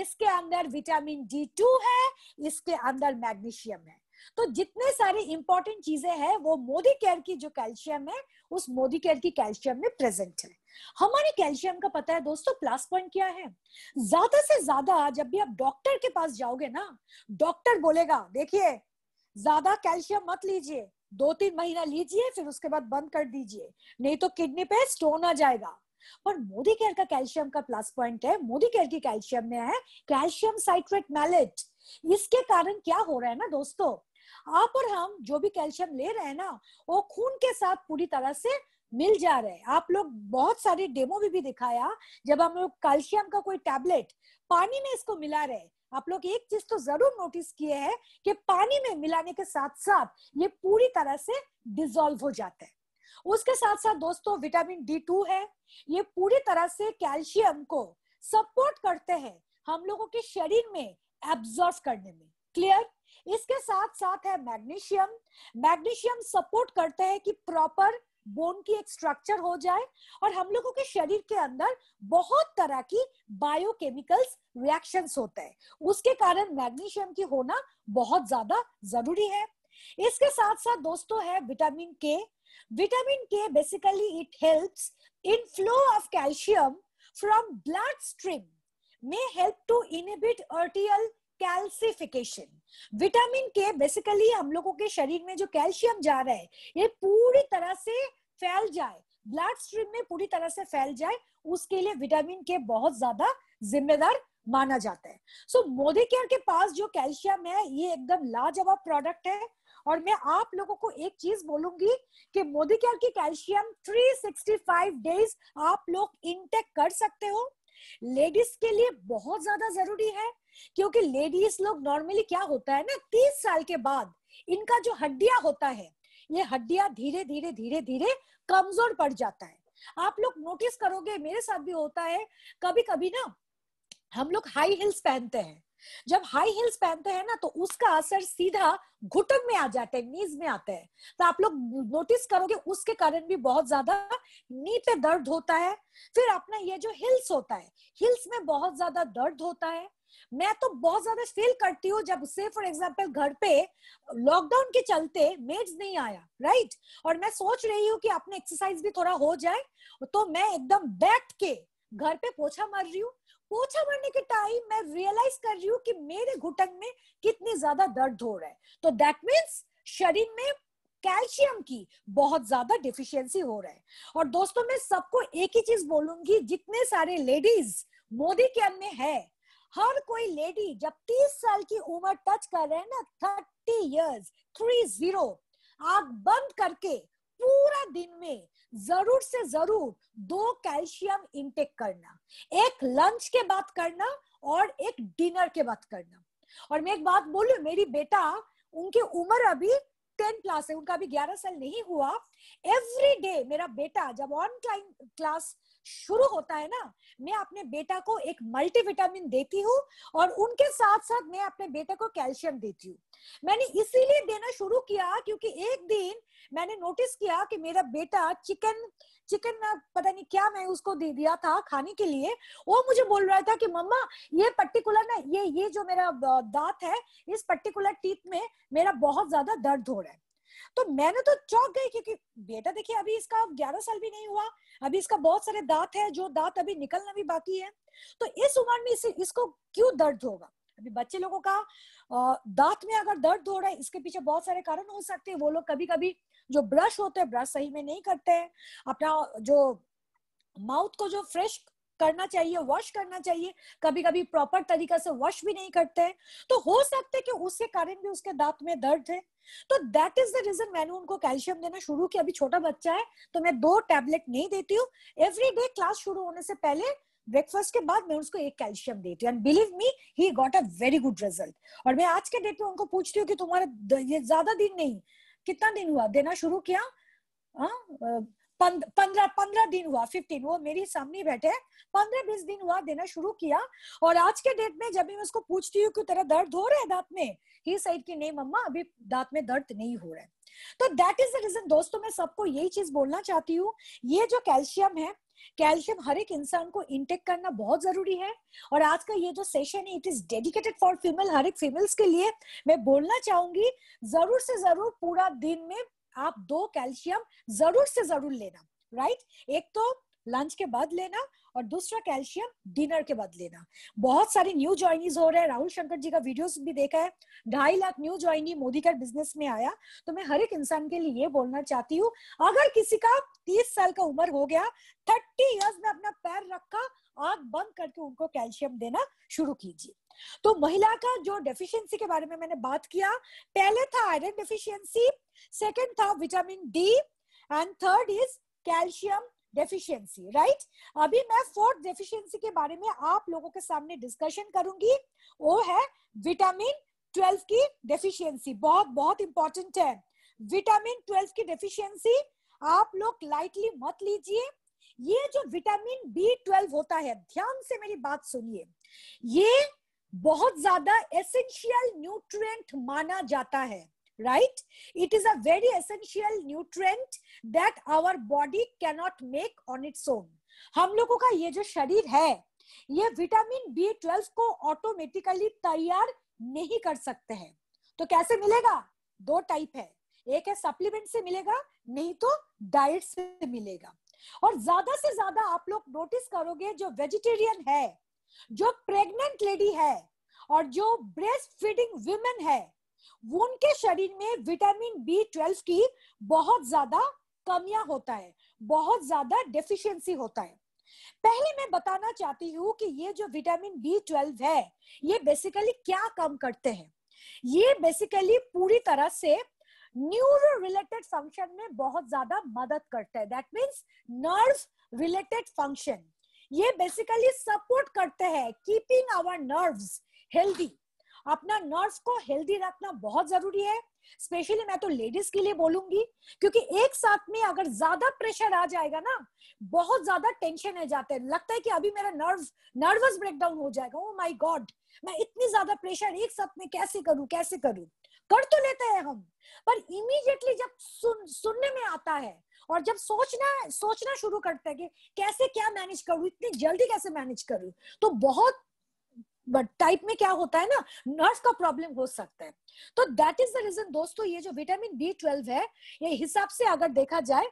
इसके अंदर विटामिन डी टू है इसके अंदर मैग्नीशियम है तो जितने सारी इंपॉर्टेंट चीजें हैं वो मोदी केयर की जो कैल्शियम है उस मोदी केयर की कैल्शियम में प्रेजेंट है हमारे कैल्शियम का पता है दोस्तों प्लस पॉइंट क्या है ज्यादा से ज्यादा जब भी आप डॉक्टर के पास जाओगे ना डॉक्टर बोलेगा देखिए ज्यादा कैल्शियम मत लीजिए दो तीन महीना लीजिए फिर उसके बाद बंद कर दीजिए नहीं तो किडनी पे स्टोन आ जाएगा पर मोदी केयर का कैल्शियम का प्लस पॉइंट है मोदी केयर की कैल्शियम में है कैल्शियम साइट्रेट मैलेट इसके कारण क्या हो रहा है ना दोस्तों आप और हम जो भी कैल्शियम ले रहे हैं ना वो खून के साथ पूरी तरह से मिल जा रहे हैं आप लोग बहुत सारे डेमो भी, भी दिखाया जब हम लोग कैल्शियम का कोई टैबलेट पानी में इसको मिला रहे आप लोग एक चीज तो जरूर नोटिस किए हैं कि पानी में मिलाने के साथ साथ ये पूरी तरह से डिजोल्व हो जाता है उसके साथ साथ दोस्तों विटामिन डी टू है ये पूरी तरह से कैल्शियम को सपोर्ट करते हैं हम लोगों के शरीर में एब्जॉर्व करने में क्लियर इसके साथ साथ है मैग्नीशियम मैग्नीशियम सपोर्ट करते हैं कि प्रॉपर बोन की एक स्ट्रक्चर हो जाए और हम लोगों के शरीर के अंदर बहुत तरह की बायोकेमिकल्स रिएक्शंस होते हैं उसके कारण मैग्नीशियम की होना बहुत ज्यादा जरूरी है इसके साथ साथ दोस्तों है विटामिन के Vitamin K basically it helps in flow of calcium from bloodstream may help to inhibit arterial calcification. Vitamin K basically हम लोगों के शरीर में जो कैल्शियम जा रहा है ये पूरी तरह से फैल जाए ब्लड स्ट्रीम में पूरी तरह से फैल जाए उसके लिए विटामिन के बहुत ज्यादा जिम्मेदार माना जाता है सो so, मोदी केयर के पास जो कैल्शियम है ये एकदम लाजवाब प्रोडक्ट है और मैं आप लोगों को एक चीज बोलूंगी कि मोदी केयर की कैल्शियम 365 डेज आप लोग इनटेक कर सकते हो लेडीज के लिए बहुत ज्यादा जरूरी है क्योंकि लेडीज लोग नॉर्मली क्या होता है ना तीस साल के बाद इनका जो हड्डिया होता है ये हड्डिया धीरे धीरे धीरे धीरे कमजोर पड़ जाता है आप लोग नोटिस करोगे मेरे साथ भी होता है कभी कभी ना हम लोग हाई हिल्स पहनते हैं जब हाई हील्स पहनते हैं ना तो उसका असर सीधा घुटन में आ जाता है नीज में आता है तो आप लोग नोटिस करोगे उसके कारण भी बहुत ज्यादा नी पे दर्द होता है फिर अपना ये जो हिल्स होता है हिल्स में बहुत ज्यादा दर्द होता है मैं तो बहुत ज्यादा फील करती हूँ जब से फॉर एग्जाम्पल घर पे लॉकडाउन के चलते मेड्स नहीं आया राइट और मैं सोच रही हूँ कि अपने एक्सरसाइज भी थोड़ा हो जाए तो मैं एकदम बैठ के घर पे पोछा मार रही हूँ पोछा मारने के टाइम मैं रियलाइज कर रही हूँ कि मेरे घुटन में कितने ज्यादा दर्द हो रहा है तो दैट मीन्स शरीर में कैल्शियम की बहुत ज्यादा डिफिशियंसी हो रहा है और दोस्तों मैं सबको एक ही चीज बोलूंगी जितने सारे लेडीज मोदी कैम में है हर कोई लेडी जब 30 साल की उम्र टच कर रहे हैं ना थर्टी इयर्स थ्री जीरो आग बंद करके पूरा दिन में जरूर से जरूर दो कैल्शियम इंटेक करना एक लंच के बाद करना और एक डिनर के बाद करना और मैं एक बात बोलू मेरी बेटा उनकी उम्र अभी टेन क्लास है उनका अभी ग्यारह साल नहीं हुआ एवरी डे मेरा बेटा जब ऑन टाइम क्लास शुरू होता है ना मैं अपने बेटा को एक मल्टीविटामिन देती हूँ और उनके साथ साथ मैं अपने बेटे को कैल्शियम देती हूँ मैंने इसीलिए देना शुरू किया क्योंकि एक दिन मैंने नोटिस किया कि मेरा बेटा चिकन चिकन ना पता नहीं क्या मैं उसको दे दिया था खाने के लिए वो मुझे बोल रहा था कि मम्मा ये पर्टिकुलर ना ये ये जो मेरा दांत है इस पर्टिकुलर टीथ में मेरा बहुत ज्यादा दर्द हो रहा है तो मैंने तो चौंक गई क्योंकि बेटा देखिए अभी इसका ग्यारह साल भी नहीं हुआ अभी इसका बहुत सारे दांत है जो दांत अभी निकलना भी बाकी है तो इस उम्र में इसको क्यों दर्द होगा अभी बच्चे लोगों का दांत में अगर दर्द हो रहा है इसके पीछे बहुत सारे कारण हो सकते हैं वो लोग कभी कभी जो ब्रश होते हैं ब्रश सही में नहीं करते हैं अपना जो माउथ को जो फ्रेश करना चाहिए वॉश करना चाहिए कभी कभी प्रॉपर तरीका से वॉश भी नहीं करते हैं तो हो सकते कि उसके कारण भी उसके दांत में दर्द है तो दैट इज द रीजन मैंने उनको कैल्शियम देना शुरू किया अभी छोटा बच्चा है तो मैं दो टैबलेट नहीं देती हूँ एवरी डे क्लास शुरू होने से पहले ब्रेकफास्ट के बाद मैं उसको एक कैल्शियम देती हूँ and believe me he got a very good result और मैं आज के डेट में उनको पूछती हूँ कि तुम्हारा ये ज्यादा दिन नहीं कितना दिन हुआ देना शुरू किया हाँ, पंद्रह पंद्रह दिन हुआ फिफ्टीन वो मेरे सामने बैठे हैं पंद्रह बीस दिन हुआ देना शुरू किया और आज के डेट में जब भी मैं उसको पूछती हूँ कि तेरा दर्द हो रहा है दांत में ही साइड की नहीं मम्मा अभी दांत में दर्द नहीं हो रहा है तो दैट इज द रीजन दोस्तों मैं सबको यही चीज बोलना चाहती हूँ ये जो कैल्शियम है कैल्शियम हर एक इंसान को इंटेक करना बहुत जरूरी है और आज का ये जो सेशन है it is dedicated for female हर एक फीमेल्स के लिए मैं बोलना चाहूंगी जरूर से जरूर पूरा दिन में आप दो कैल्शियम जरूर से जरूर लेना राइट एक तो लंच के बाद लेना और दूसरा कैल्शियम डिनर के बाद लेना बहुत सारी न्यू ज्वाइनिंग हो रहे हैं राहुल शंकर जी का वीडियोस भी देखा है ढाई लाख न्यू ज्वाइनिंग मोदी का बिजनेस में आया तो मैं हर एक इंसान के लिए ये बोलना चाहती हूँ अगर किसी का तीस साल का उम्र हो गया थर्टी ईयर्स में अपना पैर रखा आग बंद करके उनको कैल्शियम देना शुरू कीजिए तो महिला का जो डेफिशिएंसी के बारे में मैंने बात किया पहले था आयरन डेफिशिएंसी सेकंड था vitamin D and third is calcium deficiency right अभी मैं फोर्थ डेफिशिएंसी के बारे में आप लोगों के सामने डिस्कशन करूंगी वो है विटामिन ट्वेल्व की डेफिशिएंसी बहुत बहुत इंपॉर्टेंट है विटामिन ट्वेल्व की डेफिशिएंसी आप लोग लाइटली मत लीजिए ये जो विटामिन बी ट्वेल्व होता है ध्यान से मेरी बात सुनिए ये बहुत ज्यादा एसेंशियल न्यूट्रिएंट माना जाता है right? It is a very essential nutrient that our body cannot make on its own. हम लोगों का ये जो शरीर है ये विटामिन बी ट्वेल्व को ऑटोमेटिकली तैयार नहीं कर सकते हैं तो कैसे मिलेगा दो टाइप है एक है सप्लीमेंट से मिलेगा नहीं तो डाइट से मिलेगा और ज्यादा से ज्यादा आप लोग नोटिस करोगे जो वेजिटेरियन है जो प्रेग्नेंट लेडी है और जो ब्रेस्ट फीडिंग वुमेन है वो उनके शरीर में विटामिन बी ट्वेल्व की बहुत ज्यादा कमियां होता है बहुत ज्यादा डेफिशिएंसी होता है पहले मैं बताना चाहती हूँ कि ये जो विटामिन बी ट्वेल्व है ये बेसिकली क्या काम करते हैं ये बेसिकली पूरी तरह से न्यूरो रिलेटेड फंक्शन में बहुत ज्यादा मदद करते हैं that means nerve related function ये बेसिकली सपोर्ट करते हैं कीपिंग आवर नर्व्स हेल्दी अपना नर्व को हेल्दी रखना बहुत जरूरी है स्पेशली मैं तो लेडीज के लिए बोलूंगी क्योंकि एक साथ में अगर ज्यादा प्रेशर आ जाएगा ना बहुत ज्यादा टेंशन है जाते हैं लगता है कि अभी मेरा नर्व नर्वस ब्रेकडाउन हो जाएगा ओ माय गॉड मैं इतनी ज्यादा प्रेशर एक साथ में कैसे करूं कैसे करूं कर तो लेते हैं हम पर इमीडिएटली जब सुन सुनने में आता है और जब सोचना सोचना शुरू करते हैं कि कैसे क्या मैनेज करूं इतनी जल्दी कैसे मैनेज करूं तो बहुत टाइप में क्या होता है ना नर्व का प्रॉब्लम हो सकता है तो दैट इज द रीजन दोस्तों ये जो विटामिन बी ट्वेल्व है ये हिसाब से अगर देखा जाए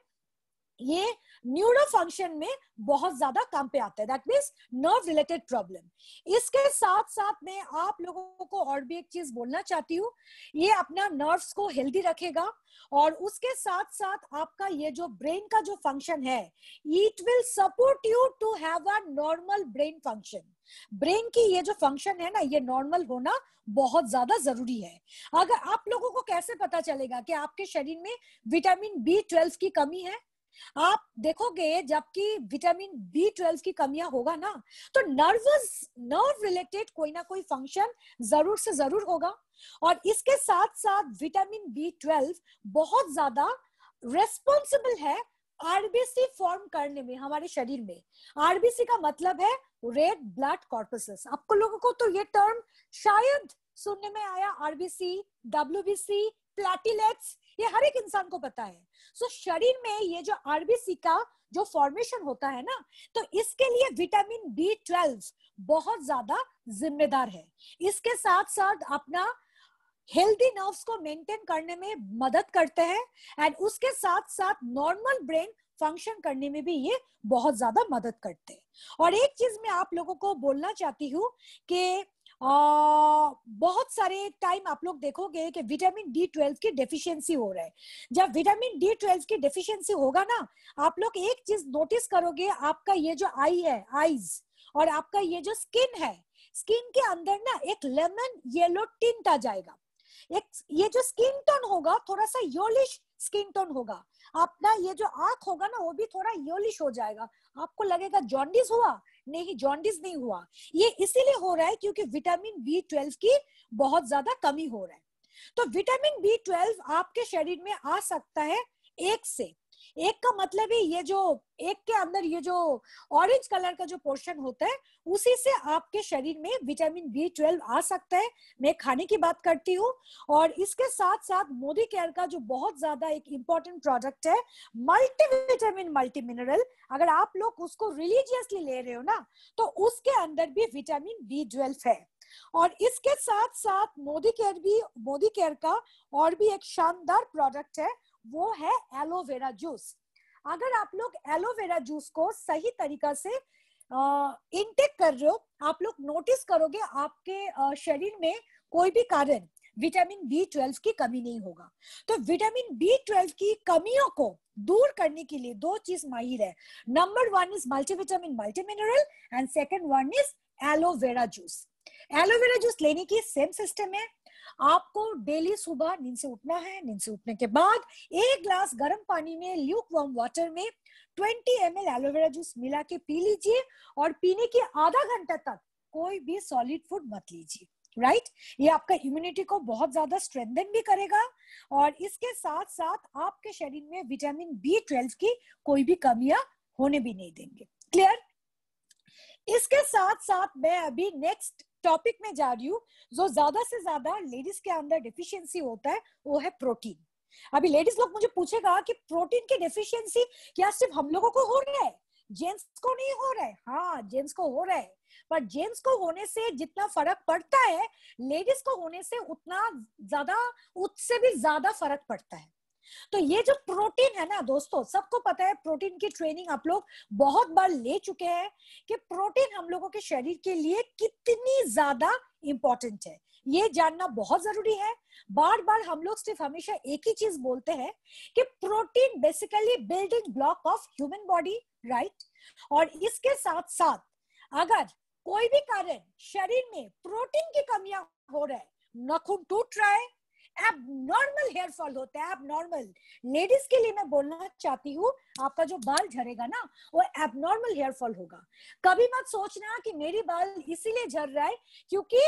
ये न्यूरो फंक्शन में बहुत ज्यादा काम पे आता है that means nerve related problem इसके साथ साथ में आप लोगों को और भी एक चीज बोलना चाहती हूँ ये अपना नर्व्स को हेल्दी रखेगा और उसके साथ साथ आपका ये जो ब्रेन का जो फंक्शन है it will support you to have a normal brain function brain की ये जो फंक्शन है ना ये नॉर्मल होना बहुत ज्यादा जरूरी है अगर आप लोगों को कैसे पता चलेगा कि आपके शरीर में विटामिन बी ट्वेल्व की कमी है आप देखोगे जबकि विटामिन बी ट्वेल्व की कमियां होगा ना तो नर्वस नर्व रिलेटेड कोई ना कोई फंक्शन जरूर से जरूर होगा और इसके साथ साथ विटामिन बी ट्वेल्व बहुत ज्यादा रेस्पॉन्सिबल है आरबीसी फॉर्म करने में हमारे शरीर में आरबीसी का मतलब है रेड ब्लड कॉर्पसेस आपको लोगों को तो ये टर्म शायद सुनने में आया RBC W B C platelets ये हर एक इंसान को पता है सो so, शरीर में ये जो आरबीसी का जो फॉर्मेशन होता है ना तो इसके लिए विटामिन बी ट्वेल्व बहुत ज्यादा जिम्मेदार है इसके साथ साथ अपना हेल्दी नर्व्स को मेंटेन करने में मदद करते हैं एंड उसके साथ साथ नॉर्मल ब्रेन फंक्शन करने में भी ये बहुत ज्यादा मदद करते हैं और एक चीज मैं आप लोगों को बोलना चाहती हूँ कि बहुत सारे टाइम आप लोग देखोगे कि विटामिन डी ट्वेल्व की डेफिशिएंसी हो रहा है जब विटामिन डी ट्वेल्व की डेफिशिएंसी होगा ना आप लोग एक चीज नोटिस करोगे आपका ये जो आई है आईज और आपका ये जो स्किन है स्किन के अंदर ना एक लेमन येलो टिंट आ जाएगा एक ये जो स्किन टोन होगा थोड़ा सा योलिश स्किन टोन होगा अपना ये जो आंख होगा ना वो भी थोड़ा योलिश हो जाएगा आपको लगेगा जॉन्डिस हुआ नहीं जॉन्डिस नहीं हुआ ये इसीलिए हो रहा है क्योंकि विटामिन बी ट्वेल्व की बहुत ज्यादा कमी हो रहा है तो विटामिन बी ट्वेल्व आपके शरीर में आ सकता है एक से एक का मतलब ही ये जो एक के अंदर ये जो ऑरेंज कलर का जो पोर्शन होता है उसी से आपके शरीर में विटामिन बी ट्वेल्व आ सकता है मैं खाने की बात करती हूँ और इसके साथ साथ मोदी केयर का जो बहुत ज्यादा एक इम्पोर्टेंट प्रोडक्ट है मल्टी विटामिन मल्टी मिनरल अगर आप लोग उसको रिलीजियसली ले रहे हो ना तो उसके अंदर भी विटामिन बी ट्वेल्व है और इसके साथ साथ मोदी केयर भी मोदी केयर का और भी एक शानदार प्रोडक्ट है वो है एलोवेरा जूस अगर आप लोग एलोवेरा जूस को सही तरीका से इनटेक कर रहे हो आप लोग नोटिस करोगे आपके शरीर में कोई भी कारण विटामिन बी ट्वेल्व की कमी नहीं होगा तो विटामिन बी ट्वेल्व की कमियों को दूर करने के लिए दो चीज माहिर है number one is multivitamin multi mineral and second one is aloe vera juice aloe vera juice लेने की सेम सिस्टम है आपको डेली सुबह नींद से उठना है नींद से उठने के बाद एक ग्लास गर्म पानी में ल्यूक वार्म वाटर में 20 एम एलोवेरा जूस मिला के पी लीजिए और पीने के आधा घंटा तक कोई भी सॉलिड फूड मत लीजिए राइट right? ये आपका इम्यूनिटी को बहुत ज्यादा स्ट्रेंथन भी करेगा और इसके साथ साथ आपके शरीर में विटामिन बी ट्वेल्व की कोई भी कमियां होने भी नहीं देंगे क्लियर इसके साथ साथ मैं अभी नेक्स्ट टॉपिक में जा रही हूँ जो ज्यादा से ज्यादा लेडीज के अंदर डिफिशियंसी होता है वो है प्रोटीन अभी लेडीज लोग मुझे पूछेगा कि प्रोटीन की डिफिशियंसी क्या सिर्फ हम लोगों को हो रहा है जेंट्स को नहीं हो रहा है हाँ जेंट्स को हो रहा है पर जेंट्स को होने से जितना फर्क पड़ता है लेडीज को होने से उतना ज्यादा उससे भी ज्यादा फर्क पड़ता है तो ये जो प्रोटीन है ना दोस्तों सबको पता है प्रोटीन की ट्रेनिंग आप लोग बहुत बार ले चुके हैं कि प्रोटीन हम लोगों के शरीर के लिए कितनी ज्यादा इंपॉर्टेंट है ये जानना बहुत जरूरी है बार बार हम लोग सिर्फ हमेशा एक ही चीज बोलते हैं कि protein basically building block of human body right और इसके साथ साथ अगर कोई भी कारण शरीर में प्रोटीन की कमियां हो रहा है नखून टूट रहा है एबनॉर्मल हेयर फॉल होता है एबनॉर्मल लेडीज के लिए मैं बोलना चाहती हूँ आपका जो बाल झरेगा ना वो एबनॉर्मल हेयर फॉल होगा कभी मत सोचना कि मेरी बाल इसीलिए झर रहा है क्योंकि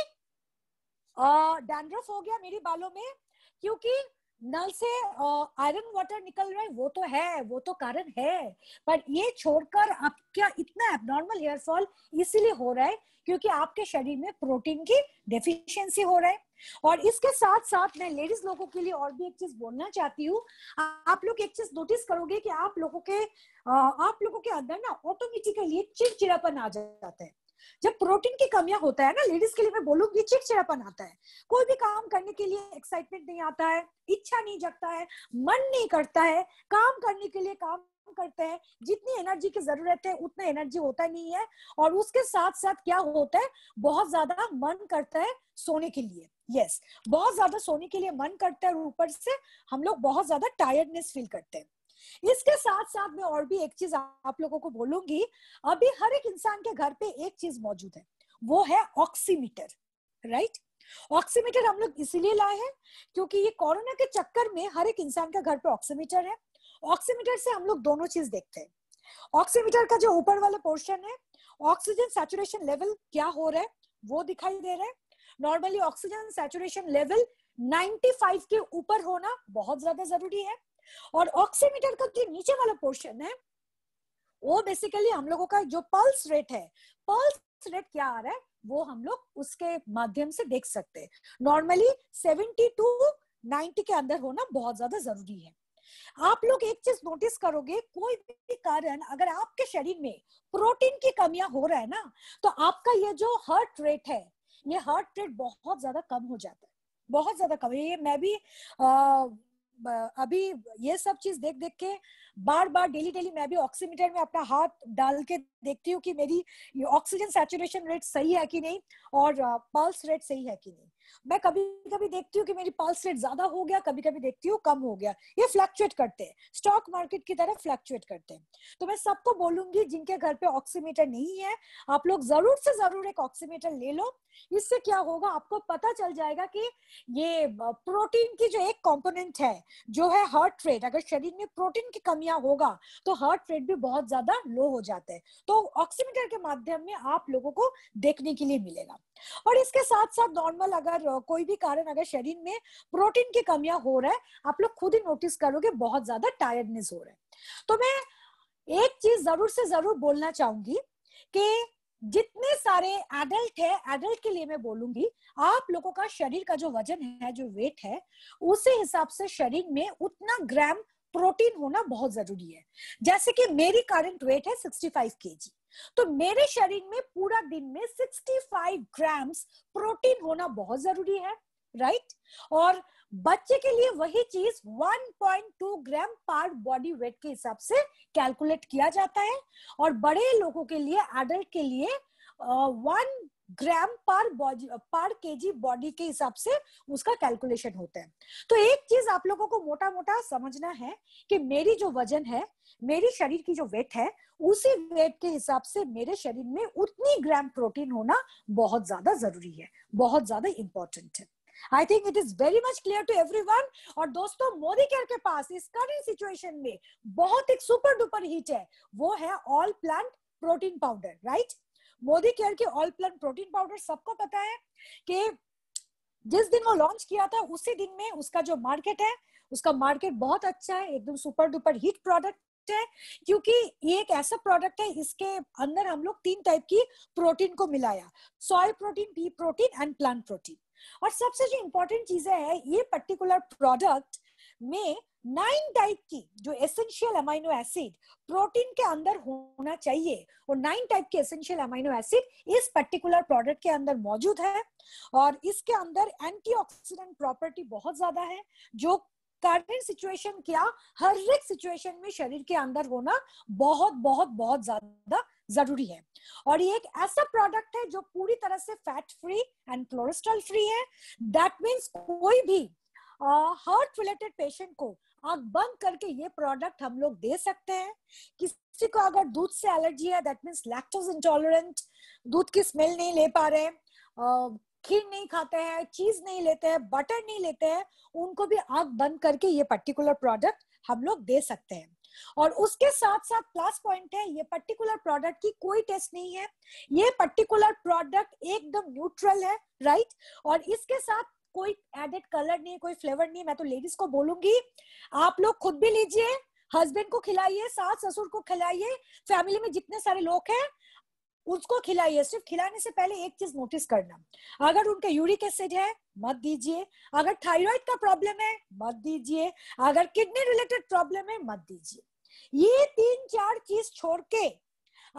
डैंड्रफ हो गया मेरे बालों में क्योंकि नल से आयरन वाटर निकल रहा है वो तो है वो तो कारण है पर ये छोड़कर आपका इतना एबनॉर्मल हेयर फॉल इसीलिए हो रहा है क्योंकि आपके शरीर में प्रोटीन की डेफिशिएंसी हो रहा है और इसके साथ साथ मैं लेडीज लोगों के लिए और भी एक चीज बोलना चाहती हूँ आप लोग एक चीज नोटिस करोगे कि आप लोगों के आप लोगों के अंदर ना ऑटोमेटिकली एक चिड़चिड़ापन आ जाता है जब प्रोटीन की कमियां होता है ना लेडीज के लिए मैं बोलूंगी चिड़चिड़ापन आता है कोई भी काम करने के लिए एक्साइटमेंट नहीं आता है इच्छा नहीं जगता है मन नहीं करता है काम करने के लिए काम करते हैं जितनी एनर्जी की जरूरत है उतना एनर्जी होता नहीं है और उसके साथ साथ क्या होता है बहुत ज्यादा मन करता है सोने के लिए यस yes, बहुत ज्यादा सोने के लिए मन करता है और ऊपर से हम लोग बहुत ज्यादा टायर्डनेस फील करते हैं इसके साथ साथ मैं और भी एक चीज आप लोगों को बोलूंगी अभी हर एक इंसान के घर पे एक चीज मौजूद है वो है ऑक्सीमीटर राइट ऑक्सीमीटर हम लोग इसीलिए लाए हैं क्योंकि ये कोरोना के चक्कर में हर एक इंसान के घर पे ऑक्सीमीटर है ऑक्सीमीटर से हम लोग दोनों चीज देखते हैं ऑक्सीमीटर का जो ऊपर वाला पोर्शन है ऑक्सीजन सैचुरेशन लेवल क्या हो रहा है वो दिखाई दे रहा है नॉर्मली ऑक्सीजन सैचुरेशन लेवल 95 के ऊपर होना बहुत ज्यादा जरूरी है और ऑक्सीमीटर का जो नीचे वाला पोर्शन है वो बेसिकली हम लोगों का जो पल्स रेट है पल्स रेट क्या आ रहा है वो हम लोग उसके माध्यम से देख सकते हैं नॉर्मली 70 टू 90 के अंदर होना बहुत ज्यादा जरूरी है आप लोग एक चीज नोटिस करोगे कोई भी कारण अगर आपके शरीर में प्रोटीन की कमियां हो रहा है ना तो आपका ये जो हार्ट रेट है ये हार्ट रेट बहुत ज्यादा कम हो जाता है बहुत ज्यादा कम ये मैं भी आ, अभी ये सब चीज देख देख के बार बार डेली डेली मैं भी ऑक्सीमीटर में अपना हाथ डाल के देखती हूँ कि मेरी ऑक्सीजन सैचुरेशन रेट सही है कि नहीं और पल्स रेट सही है कि नहीं मैं कभी कभी देखती हूँ कि मेरी पल्स रेट ज्यादा हो गया कभी कभी देखती हूँ कम हो गया ये फ्लक्चुएट करते हैं स्टॉक मार्केट की तरह फ्लक्चुएट करते हैं तो मैं सबको बोलूंगी जिनके घर पे ऑक्सीमीटर नहीं है आप लोग जरूर से जरूर एक ऑक्सीमीटर ले लो इससे क्या होगा आपको पता चल जाएगा कि ये प्रोटीन की जो एक कंपोनेंट है जो है हार्ट रेट अगर शरीर में प्रोटीन की कमियां होगा तो हार्ट रेट भी बहुत ज्यादा लो हो जाता है तो ऑक्सीमीटर के माध्यम में आप लोगों को देखने के लिए मिलेगा और इसके साथ साथ नॉर्मल अगर कोई भी कारण अगर शरीर में प्रोटीन की कमियां हो रहा है आप लोग खुद ही नोटिस करोगे बहुत ज्यादा टायर्डनेस हो रहा है तो मैं एक चीज जरूर से जरूर बोलना चाहूंगी कि जितने सारे एडल्ट है एडल्ट के लिए मैं बोलूंगी आप लोगों का शरीर का जो वजन है जो वेट है उसी हिसाब से शरीर में उतना ग्राम प्रोटीन होना बहुत जरूरी है जैसे कि मेरी करंट वेट है 65 केजी तो मेरे शरीर में पूरा दिन में 65 ग्राम्स प्रोटीन होना बहुत जरूरी है राइट और बच्चे के लिए वही चीज 1.2 ग्राम पर बॉडी वेट के हिसाब से कैलकुलेट किया जाता है और बड़े लोगों के लिए एडल्ट के लिए वन ग्राम पर बॉडी पर केजी बॉडी के हिसाब से उसका कैलकुलेशन होता है तो एक चीज आप लोगों को मोटा मोटा समझना है कि मेरी जो वजन है मेरी शरीर की जो वेट है उसी वेट के हिसाब से मेरे शरीर में उतनी ग्राम प्रोटीन होना बहुत ज्यादा जरूरी है बहुत ज्यादा इंपॉर्टेंट है I think it is very much clear to everyone और दोस्तों मोदी केयर के पास इस करंट सिचुएशन में बहुत एक सुपर डुपर हिट है वो है all plant protein powder right right? Modi care के ऑल प्लान प्रोटीन पाउडर सबको पता है कि जिस दिन वो लॉन्च किया था उसी दिन में उसका जो मार्केट है उसका मार्केट बहुत अच्छा है एकदम सुपर डुपर हिट प्रोडक्ट है क्योंकि ये एक ऐसा प्रोडक्ट है इसके अंदर हम लोग तीन टाइप की प्रोटीन को मिलाया soy protein pea protein and plant protein और सबसे जो इंपॉर्टेंट चीजें है ये पर्टिकुलर प्रोडक्ट में नाइन टाइप की जो एसेंशियल अमाइनो एसिड प्रोटीन के अंदर होना चाहिए वो नाइन टाइप के एसेंशियल अमाइनो एसिड इस पर्टिकुलर प्रोडक्ट के अंदर मौजूद है और इसके अंदर एंटीऑक्सीडेंट प्रॉपर्टी बहुत ज्यादा है जो करंट सिचुएशन क्या हर एक सिचुएशन में शरीर के अंदर होना बहुत बहुत बहुत ज्यादा जरूरी है और ये एक ऐसा प्रोडक्ट है जो पूरी तरह से fat free and cholesterol free है दैट मीन्स कोई भी हार्ट रिलेटेड पेशेंट को आंख बंद करके ये प्रोडक्ट हम लोग दे सकते हैं किसी को अगर दूध से एलर्जी है दैट मीन्स लैक्टोज इंटॉलरेंट दूध की स्मेल नहीं ले पा रहे खीर नहीं खाते हैं चीज नहीं लेते हैं बटर नहीं लेते हैं उनको भी आंख बंद करके ये पर्टिकुलर प्रोडक्ट हम लोग दे सकते हैं और उसके साथ साथ प्लस पॉइंट है ये पर्टिकुलर प्रोडक्ट की कोई टेस्ट नहीं है ये पर्टिकुलर प्रोडक्ट एकदम न्यूट्रल है राइट और इसके साथ कोई एडेड कलर नहीं कोई फ्लेवर नहीं मैं तो लेडीज को बोलूंगी आप लोग खुद भी लीजिए हस्बैंड को खिलाइए सास ससुर को खिलाइए फैमिली में जितने सारे लोग हैं उसको खिलाइए सिर्फ खिलाने से पहले एक चीज नोटिस करना अगर उनके यूरिक एसिड है मत दीजिए अगर थायराइड का प्रॉब्लम है मत दीजिए अगर किडनी रिलेटेड प्रॉब्लम है मत दीजिए ये तीन चार चीज छोड़ के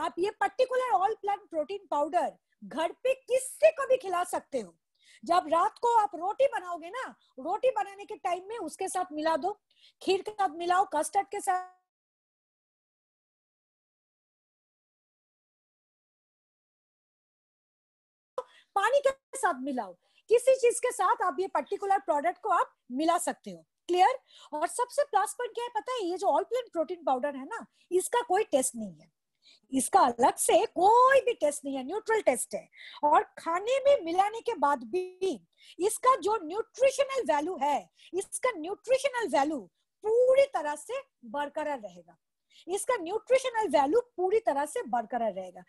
आप ये particular all plant protein powder घर पे किससे को भी खिला सकते हो जब रात को आप रोटी बनाओगे ना रोटी बनाने के टाइम में उसके साथ मिला दो खीर के साथ मिलाओ कस्टर्ड के साथ पानी के साथ मिलाओ किसी चीज के साथ आप ये पर्टिकुलर प्रोडक्ट को आप मिला सकते हो क्लियर और सबसे प्लस पॉइंट क्या है पता है ये जो ऑल प्लेन प्रोटीन पाउडर है ना इसका कोई टेस्ट नहीं है इसका अलग से कोई भी टेस्ट नहीं है न्यूट्रल टेस्ट है और खाने में मिलाने के बाद भी इसका जो न्यूट्रिशनल वैल्यू है इसका न्यूट्रिशनल वैल्यू पूरी तरह से बरकरार रहेगा इसका न्यूट्रिशनल वैल्यू पूरी तरह से बरकरार रहेगा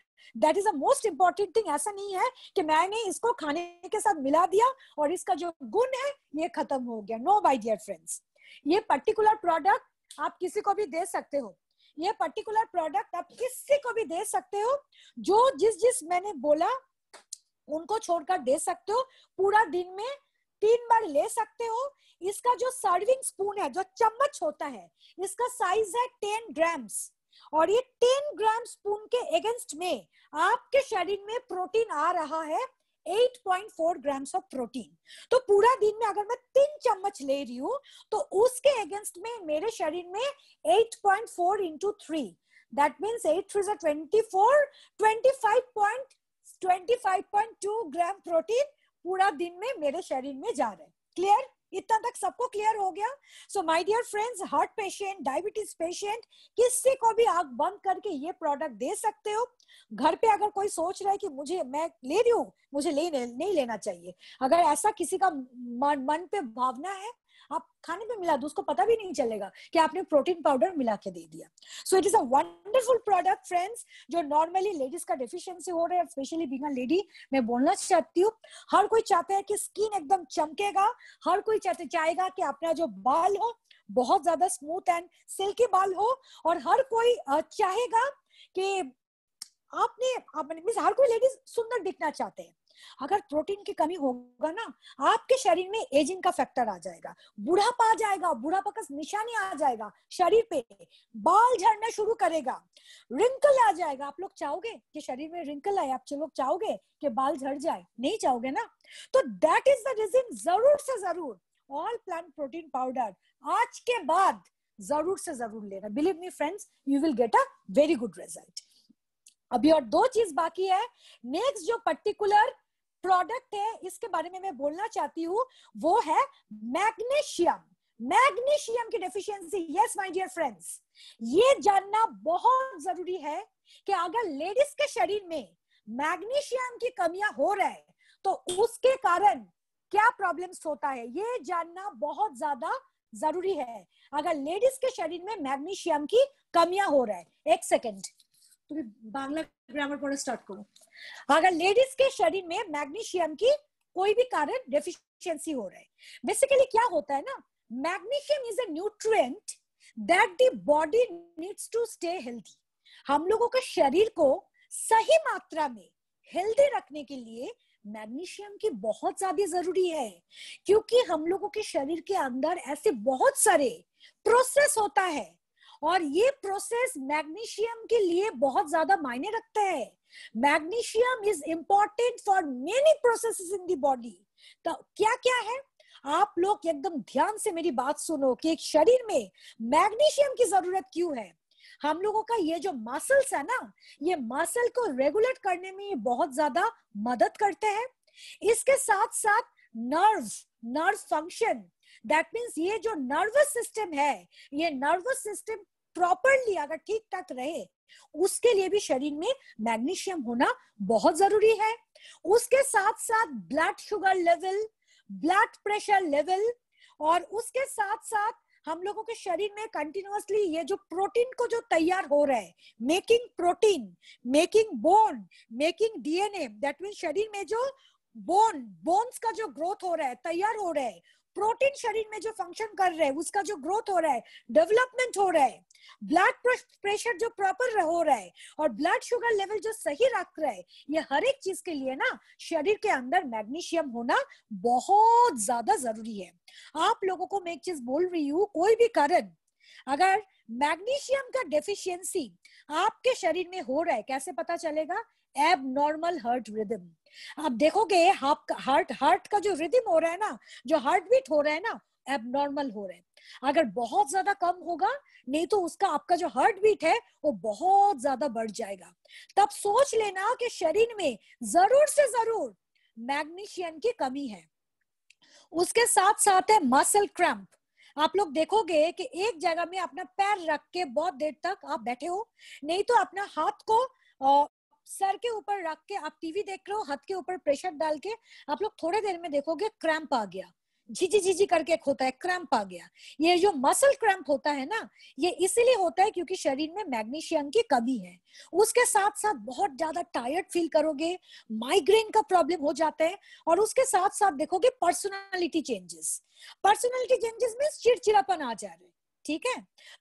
that is a most important thing ऐसा नहीं है कि मैंने इसको खाने के साथ मिला दिया और इसका जो गुण है ये खत्म हो गया नो माय डियर फ्रेंड्स ये पर्टिकुलर प्रोडक्ट आप किसी को भी दे सकते हो ये पर्टिकुलर प्रोडक्ट आप किसी को भी दे सकते हो जो जिस जिस मैंने बोला उनको छोड़कर दे सकते हो पूरा दिन में तीन बार ले सकते हो इसका जो सर्विंग स्पून है जो चम्मच होता है इसका साइज है टेन ग्राम्स और ये टेन ग्राम स्पून के अगेंस्ट में आपके शरीर में प्रोटीन आ रहा है 8.4 ग्राम्स ऑफ प्रोटीन तो पूरा दिन में अगर मैं तीन चम्मच ले रही हूँ तो उसके अगेंस्ट में मेरे शरीर में 8.4 point four into three that mean eight three twenty four gram protein पूरा दिन में मेरे शरीर में जा रहे क्लियर इतना तक सबको क्लियर हो गया so my dear friends heart patient diabetes patient किसी को भी आग बंद करके ये प्रोडक्ट दे सकते हो घर पे अगर कोई सोच रहा है कि मुझे मैं ले रही हूँ मुझे ले नहीं लेना चाहिए अगर ऐसा किसी का मन, मन पे भावना है आप खाने में मिला दो उसको पता भी नहीं चलेगा कि आपने प्रोटीन पाउडर मिला के दे दिया so it is a wonderful product friends जो नॉर्मली लेडीज का डेफिशिएंसी हो रहा है स्पेशली बींग लेडी मैं बोलना चाहती हूँ हर कोई चाहता है कि स्किन एकदम चमकेगा हर कोई चाहते चाहेगा कि अपना जो बाल हो बहुत ज्यादा स्मूथ एंड सिल्की बाल हो और हर कोई चाहेगा कि आपने आप मीन हर कोई लेडीज सुंदर दिखना चाहते हैं अगर प्रोटीन की कमी होगा ना आपके शरीर में एजिंग का फैक्टर आ जाएगा बुढ़ापा आ जाएगा बुढ़ापा का निशानी आ जाएगा शरीर पे बाल झड़ना शुरू करेगा रिंकल आ जाएगा आप लोग चाहोगे कि शरीर में रिंकल आए आप लोग चाहोगे कि बाल झड़ जाए नहीं चाहोगे ना तो दैट इज द रीजन जरूर से जरूर ऑल प्लांट प्रोटीन पाउडर आज के बाद जरूर से जरूर लेना believe me friends you will get a very good result अभी और दो चीज बाकी है नेक्स्ट जो पर्टिकुलर प्रोडक्ट है इसके बारे में मैं बोलना चाहती हूँ वो है मैग्नीशियम मैग्नीशियम की deficiency yes my dear friends ये जानना बहुत जरूरी है कि अगर लेडीज के शरीर में मैग्नीशियम की कमियां हो रहा है तो उसके कारण क्या प्रॉब्लम्स होता है ये जानना बहुत ज्यादा जरूरी है अगर लेडीज के शरीर में मैग्नीशियम की कमियां हो रहा है एक सेकेंड बांग्ला ग्रामर पढ़ा स्टार्ट करो अगर लेडीज के शरीर में मैग्नीशियम की कोई भी कारण डेफिशिएंसी हो रहा है बेसिकली क्या होता है ना magnesium is nutrient that the body needs to stay healthy हम लोगों के शरीर को सही मात्रा में हेल्दी रखने के लिए मैग्नीशियम की बहुत ज्यादा जरूरी है क्योंकि हम लोगों के शरीर के अंदर ऐसे बहुत सारे प्रोसेस होता है और ये प्रोसेस मैग्नीशियम के लिए बहुत ज्यादा मायने रखता है magnesium is important for many process in the body तो क्या क्या है आप लोग एकदम ध्यान से मेरी बात सुनो कि एक शरीर में मैग्नीशियम की जरूरत क्यों है हम लोगों का ये जो मसल्स है ना ये मसल को रेगुलेट करने में ये बहुत ज्यादा मदद करते हैं इसके साथ साथ nerve nerve function that means ये जो नर्वस सिस्टम है ये नर्वस सिस्टम प्रॉपरली अगर ठीक ठाक रहे उसके लिए भी शरीर में मैग्नीशियम होना बहुत जरूरी है उसके साथ साथ blood sugar level blood pressure level और उसके साथ साथ हम लोगों के शरीर में कंटिन्यूसली ये जो प्रोटीन को जो तैयार हो रहा है making protein making bone making DNA that mean शरीर में जो बोन बोन्स का जो ग्रोथ हो रहा है तैयार हो रहा है प्रोटीन शरीर में जो फंक्शन कर रहे हैं उसका जो ग्रोथ हो रहा है डेवलपमेंट हो रहा है ब्लड प्रेशर जो प्रॉपर हो रहा है और ब्लड शुगर लेवल जो सही रख रहा है ये हर एक चीज के लिए ना शरीर के अंदर मैग्नीशियम होना बहुत ज्यादा जरूरी है आप लोगों को मैं एक चीज बोल रही हूँ कोई भी कारण अगर मैग्नीशियम का डेफिशिएंसी आपके शरीर में हो रहा है कैसे पता चलेगा एबनॉर्मल हार्ट रिदम आप देखोगे हार्ट हार्ट का जो रिदम हो रहा है ना जो हार्ट बीट हो रहा है ना एबनॉर्मल हो रहा है अगर बहुत ज्यादा कम होगा नहीं तो उसका आपका जो हार्ट बीट है वो बहुत ज्यादा बढ़ जाएगा तब सोच लेना कि शरीर में जरूर से जरूर मैग्नीशियम की कमी है उसके साथ साथ है मसल क्रैम्प आप लोग देखोगे कि एक जगह में अपना पैर रख के बहुत देर तक आप बैठे हो नहीं तो अपना हाथ को सर के ऊपर रख के आप टीवी देख रहे हो हाथ के ऊपर प्रेशर डाल के आप लोग थोड़े देर में देखोगे क्रैम्प आ गया झिझी झिझी करके एक होता है क्रैम्प आ गया ये जो मसल क्रैम्प होता है ना ये इसीलिए होता है क्योंकि शरीर में मैग्नीशियम की कमी है उसके साथ साथ बहुत ज्यादा टायर्ड फील करोगे माइग्रेन का प्रॉब्लम हो जाता है और उसके साथ साथ देखोगे पर्सनालिटी चेंजेस पर्सनालिटी चेंजेस में चिड़चिड़ापन आ जा रहा है ठीक है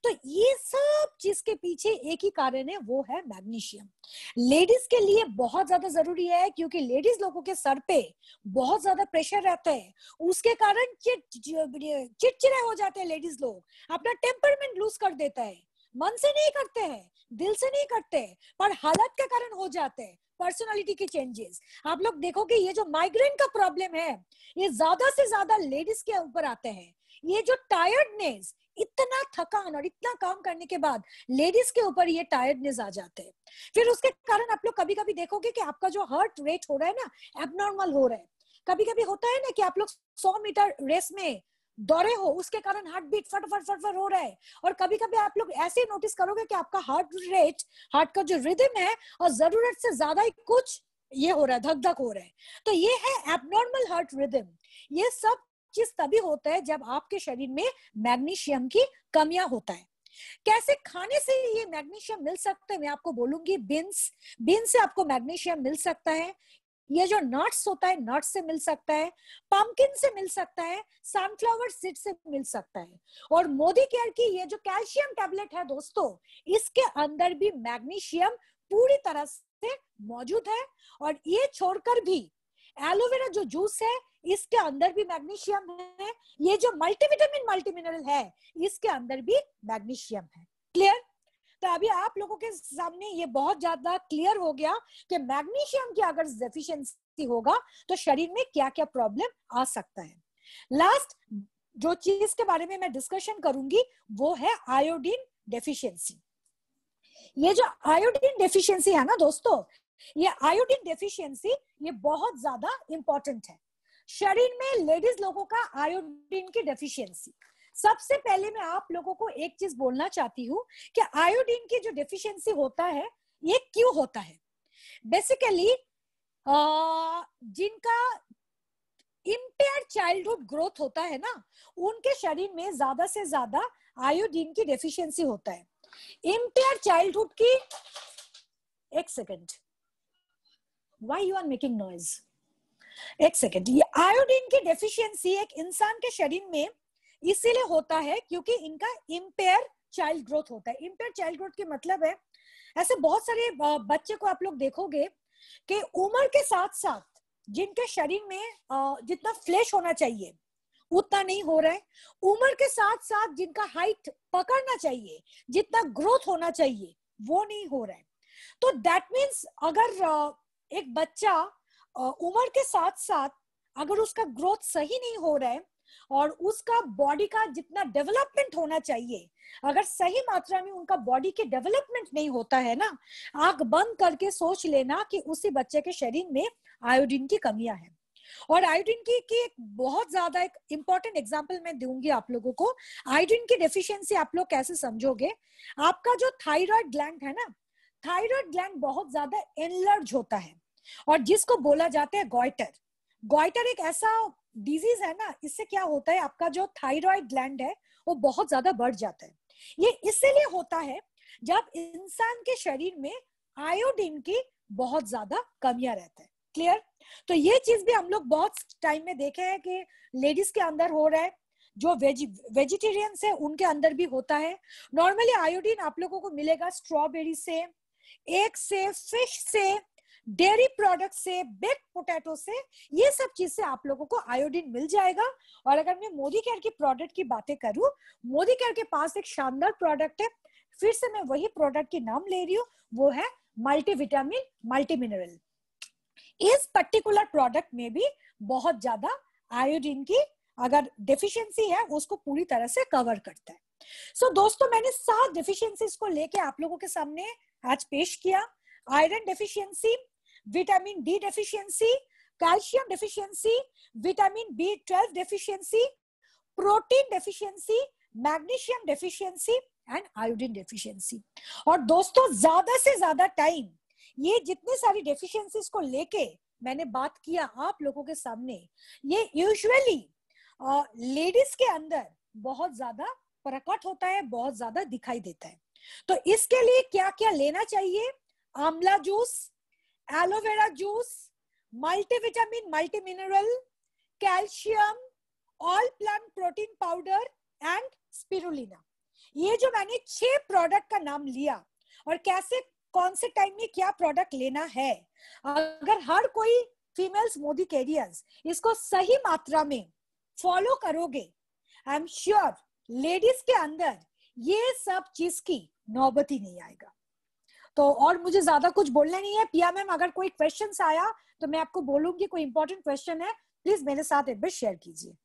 तो ये सब चीज के पीछे एक ही कारण है वो है मैग्नीशियम लेडीज के लिए बहुत ज्यादा जरूरी है क्योंकि लेडीज लोगों के सर पे बहुत ज्यादा प्रेशर रहता है उसके कारण चिड़चिड़े हो जाते हैं लेडीज लोग अपना टेम्परमेंट लूज कर देता है मन से नहीं करते हैं दिल से नहीं करते पर हालत के कारण हो जाते हैं पर्सनालिटी के चेंजेस आप लोग देखोगे ये जो माइग्रेन का प्रॉब्लम है ये ज्यादा से ज्यादा लेडीज के ऊपर आते हैं ये जो टायर्डनेस इतना थकान और इतना काम करने के बाद लेडीज के ऊपर ये टायर्डनेस आ जाते हैं फिर उसके कारण आप लोग कभी कभी देखोगे कि आपका जो हार्ट रेट हो रहा है ना एबनॉर्मल हो रहा है कभी कभी होता है ना कि आप लोग सौ मीटर रेस में दौड़े हो उसके कारण हार्ट बीट फट फट फट फट हो रहा है और कभी कभी आप लोग ऐसे नोटिस करोगे कि आपका हार्ट रेट हार्ट का जो रिदम है और जरूरत से ज्यादा ही कुछ ये हो रहा है धक धक हो रहा है तो ये है एबनॉर्मल हार्ट रिदम ये सब 21 तभी होता है जब आपके शरीर में मैग्नीशियम की कमियां होता है कैसे खाने से ये मैग्नीशियम मिल सकते हैं मैं आपको बोलूंगी बीन्स बीन्स से आपको मैग्नीशियम मिल सकता है ये जो नट्स होता है नट्स से मिल सकता है पम्पकिन से मिल सकता है सनफ्लावर सीड से मिल सकता है और मोदी केयर की ये जो कैल्शियम टेबलेट है दोस्तों इसके अंदर भी मैग्नीशियम पूरी तरह से मौजूद है और ये छोड़कर भी एलोवेरा जो जूस है इसके अंदर भी मैग्नीशियम है ये जो मल्टीविटामिन मल्टीमिनरल है इसके अंदर भी मैग्नीशियम है क्लियर तो अभी आप लोगों के सामने ये बहुत ज्यादा क्लियर हो गया कि मैग्नीशियम की अगर डेफिशिएंसी होगा तो शरीर में क्या क्या प्रॉब्लम आ सकता है लास्ट जो चीज के बारे में मैं डिस्कशन करूंगी वो है आयोडीन डेफिशिएंसी ये जो आयोडीन डेफिशिएंसी है ना दोस्तों ये आयोडीन डेफिशिएंसी ये बहुत ज्यादा इंपॉर्टेंट है शरीर में लेडीज लोगों का आयोडीन की डेफिशिएंसी सबसे पहले मैं आप लोगों को एक चीज बोलना चाहती हूँ कि आयोडीन की जो डेफिशिएंसी होता है ये क्यों होता है बेसिकली जिनका इम्पेयर चाइल्डहुड ग्रोथ होता है ना उनके शरीर में ज्यादा से ज्यादा आयोडीन की डेफिशिएंसी होता है इम्पेयर चाइल्डहुड की एक second why you are making noise एक सेकेंड आयोडीन की डेफिशिएंसी एक इंसान के शरीर में इसीलिए होता है क्योंकि इनका इम्पेयर चाइल्ड ग्रोथ होता है इम्पेयर चाइल्ड ग्रोथ के मतलब है ऐसे बहुत सारे बच्चे को आप लोग देखोगे कि उम्र के साथ साथ जिनके शरीर में जितना फ्लैश होना चाहिए उतना नहीं हो रहा है उम्र के साथ साथ जिनका हाइट पकड़ना चाहिए जितना ग्रोथ होना चाहिए वो नहीं हो रहा है तो दैट मीन्स अगर एक बच्चा उम्र के साथ साथ अगर उसका ग्रोथ सही नहीं हो रहा है और उसका बॉडी का जितना डेवलपमेंट होना चाहिए अगर सही मात्रा में उनका बॉडी के डेवलपमेंट नहीं होता है ना आंख बंद करके सोच लेना कि उसी बच्चे के शरीर में आयोडीन की कमियां हैं और आयोडीन की, की एक बहुत ज्यादा एक इंपॉर्टेंट एग्जाम्पल मैं दूंगी आप लोगों को आयोडीन की डेफिशिएंसी आप लोग कैसे समझोगे आपका जो थायराइड ग्लैंड है ना थायराइड ग्लैंड बहुत ज्यादा एनलर्ज होता है और जिसको बोला जाता है गोइटर गोइटर एक ऐसा डिजीज है ना इससे क्या होता है आपका जो थायराइड ग्लैंड है वो बहुत ज्यादा बढ़ जाता है ये इसीलिए होता है जब इंसान के शरीर में आयोडीन की बहुत ज्यादा कमियां रहता है क्लियर तो ये चीज भी हम लोग बहुत टाइम में देखे हैं कि लेडीज के अंदर हो रहा है जो वेज वेजिटेरियंस है उनके अंदर भी होता है नॉर्मली आयोडीन आप लोगों को मिलेगा स्ट्रॉबेरी से एक से फिश से डेयरी प्रोडक्ट से बेक पोटैटो से ये सब चीज से आप लोगों को आयोडीन मिल जाएगा और अगर मैं मोदी केयर के प्रोडक्ट की बातें करूं मोदी केयर के पास एक शानदार प्रोडक्ट है फिर से मैं वही प्रोडक्ट के नाम ले रही हूँ वो है मल्टीविटामिन मल्टी मिनरल इस पर्टिकुलर प्रोडक्ट में भी बहुत ज्यादा आयोडीन की अगर डेफिशिएंसी है उसको पूरी तरह से कवर करता है सो so, दोस्तों मैंने सात डेफिशिएंसीज को लेके आप लोगों के सामने आज पेश किया iron deficiency vitamin D deficiency, calcium deficiency, vitamin B12 deficiency, protein deficiency, magnesium deficiency and iodine deficiency और दोस्तों ज्यादा से ज्यादा टाइम ये जितने सारी डेफिशिएंसीज को लेके मैंने बात किया आप लोगों के सामने ये यूजुअली लेडीज के अंदर बहुत ज्यादा प्रकट होता है बहुत ज्यादा दिखाई देता है तो इसके लिए क्या क्या लेना चाहिए आंवला juice aloe vera juice multivitamin multimineral calcium all plant protein powder and spirulina ये जो मैंने छह प्रोडक्ट का नाम लिया और कैसे कौन से टाइम में क्या प्रोडक्ट लेना है अगर हर कोई फीमेल्स मोदी कैरियर्स इसको सही मात्रा में फॉलो करोगे आई एम श्योर लेडीज के अंदर ये सब चीज की नौबत ही नहीं आएगा तो और मुझे ज्यादा कुछ बोलना नहीं है पिया मैम अगर कोई क्वेश्चन आया तो मैं आपको बोलूंगी कोई इंपॉर्टेंट क्वेश्चन है प्लीज मेरे साथ एक बार शेयर कीजिए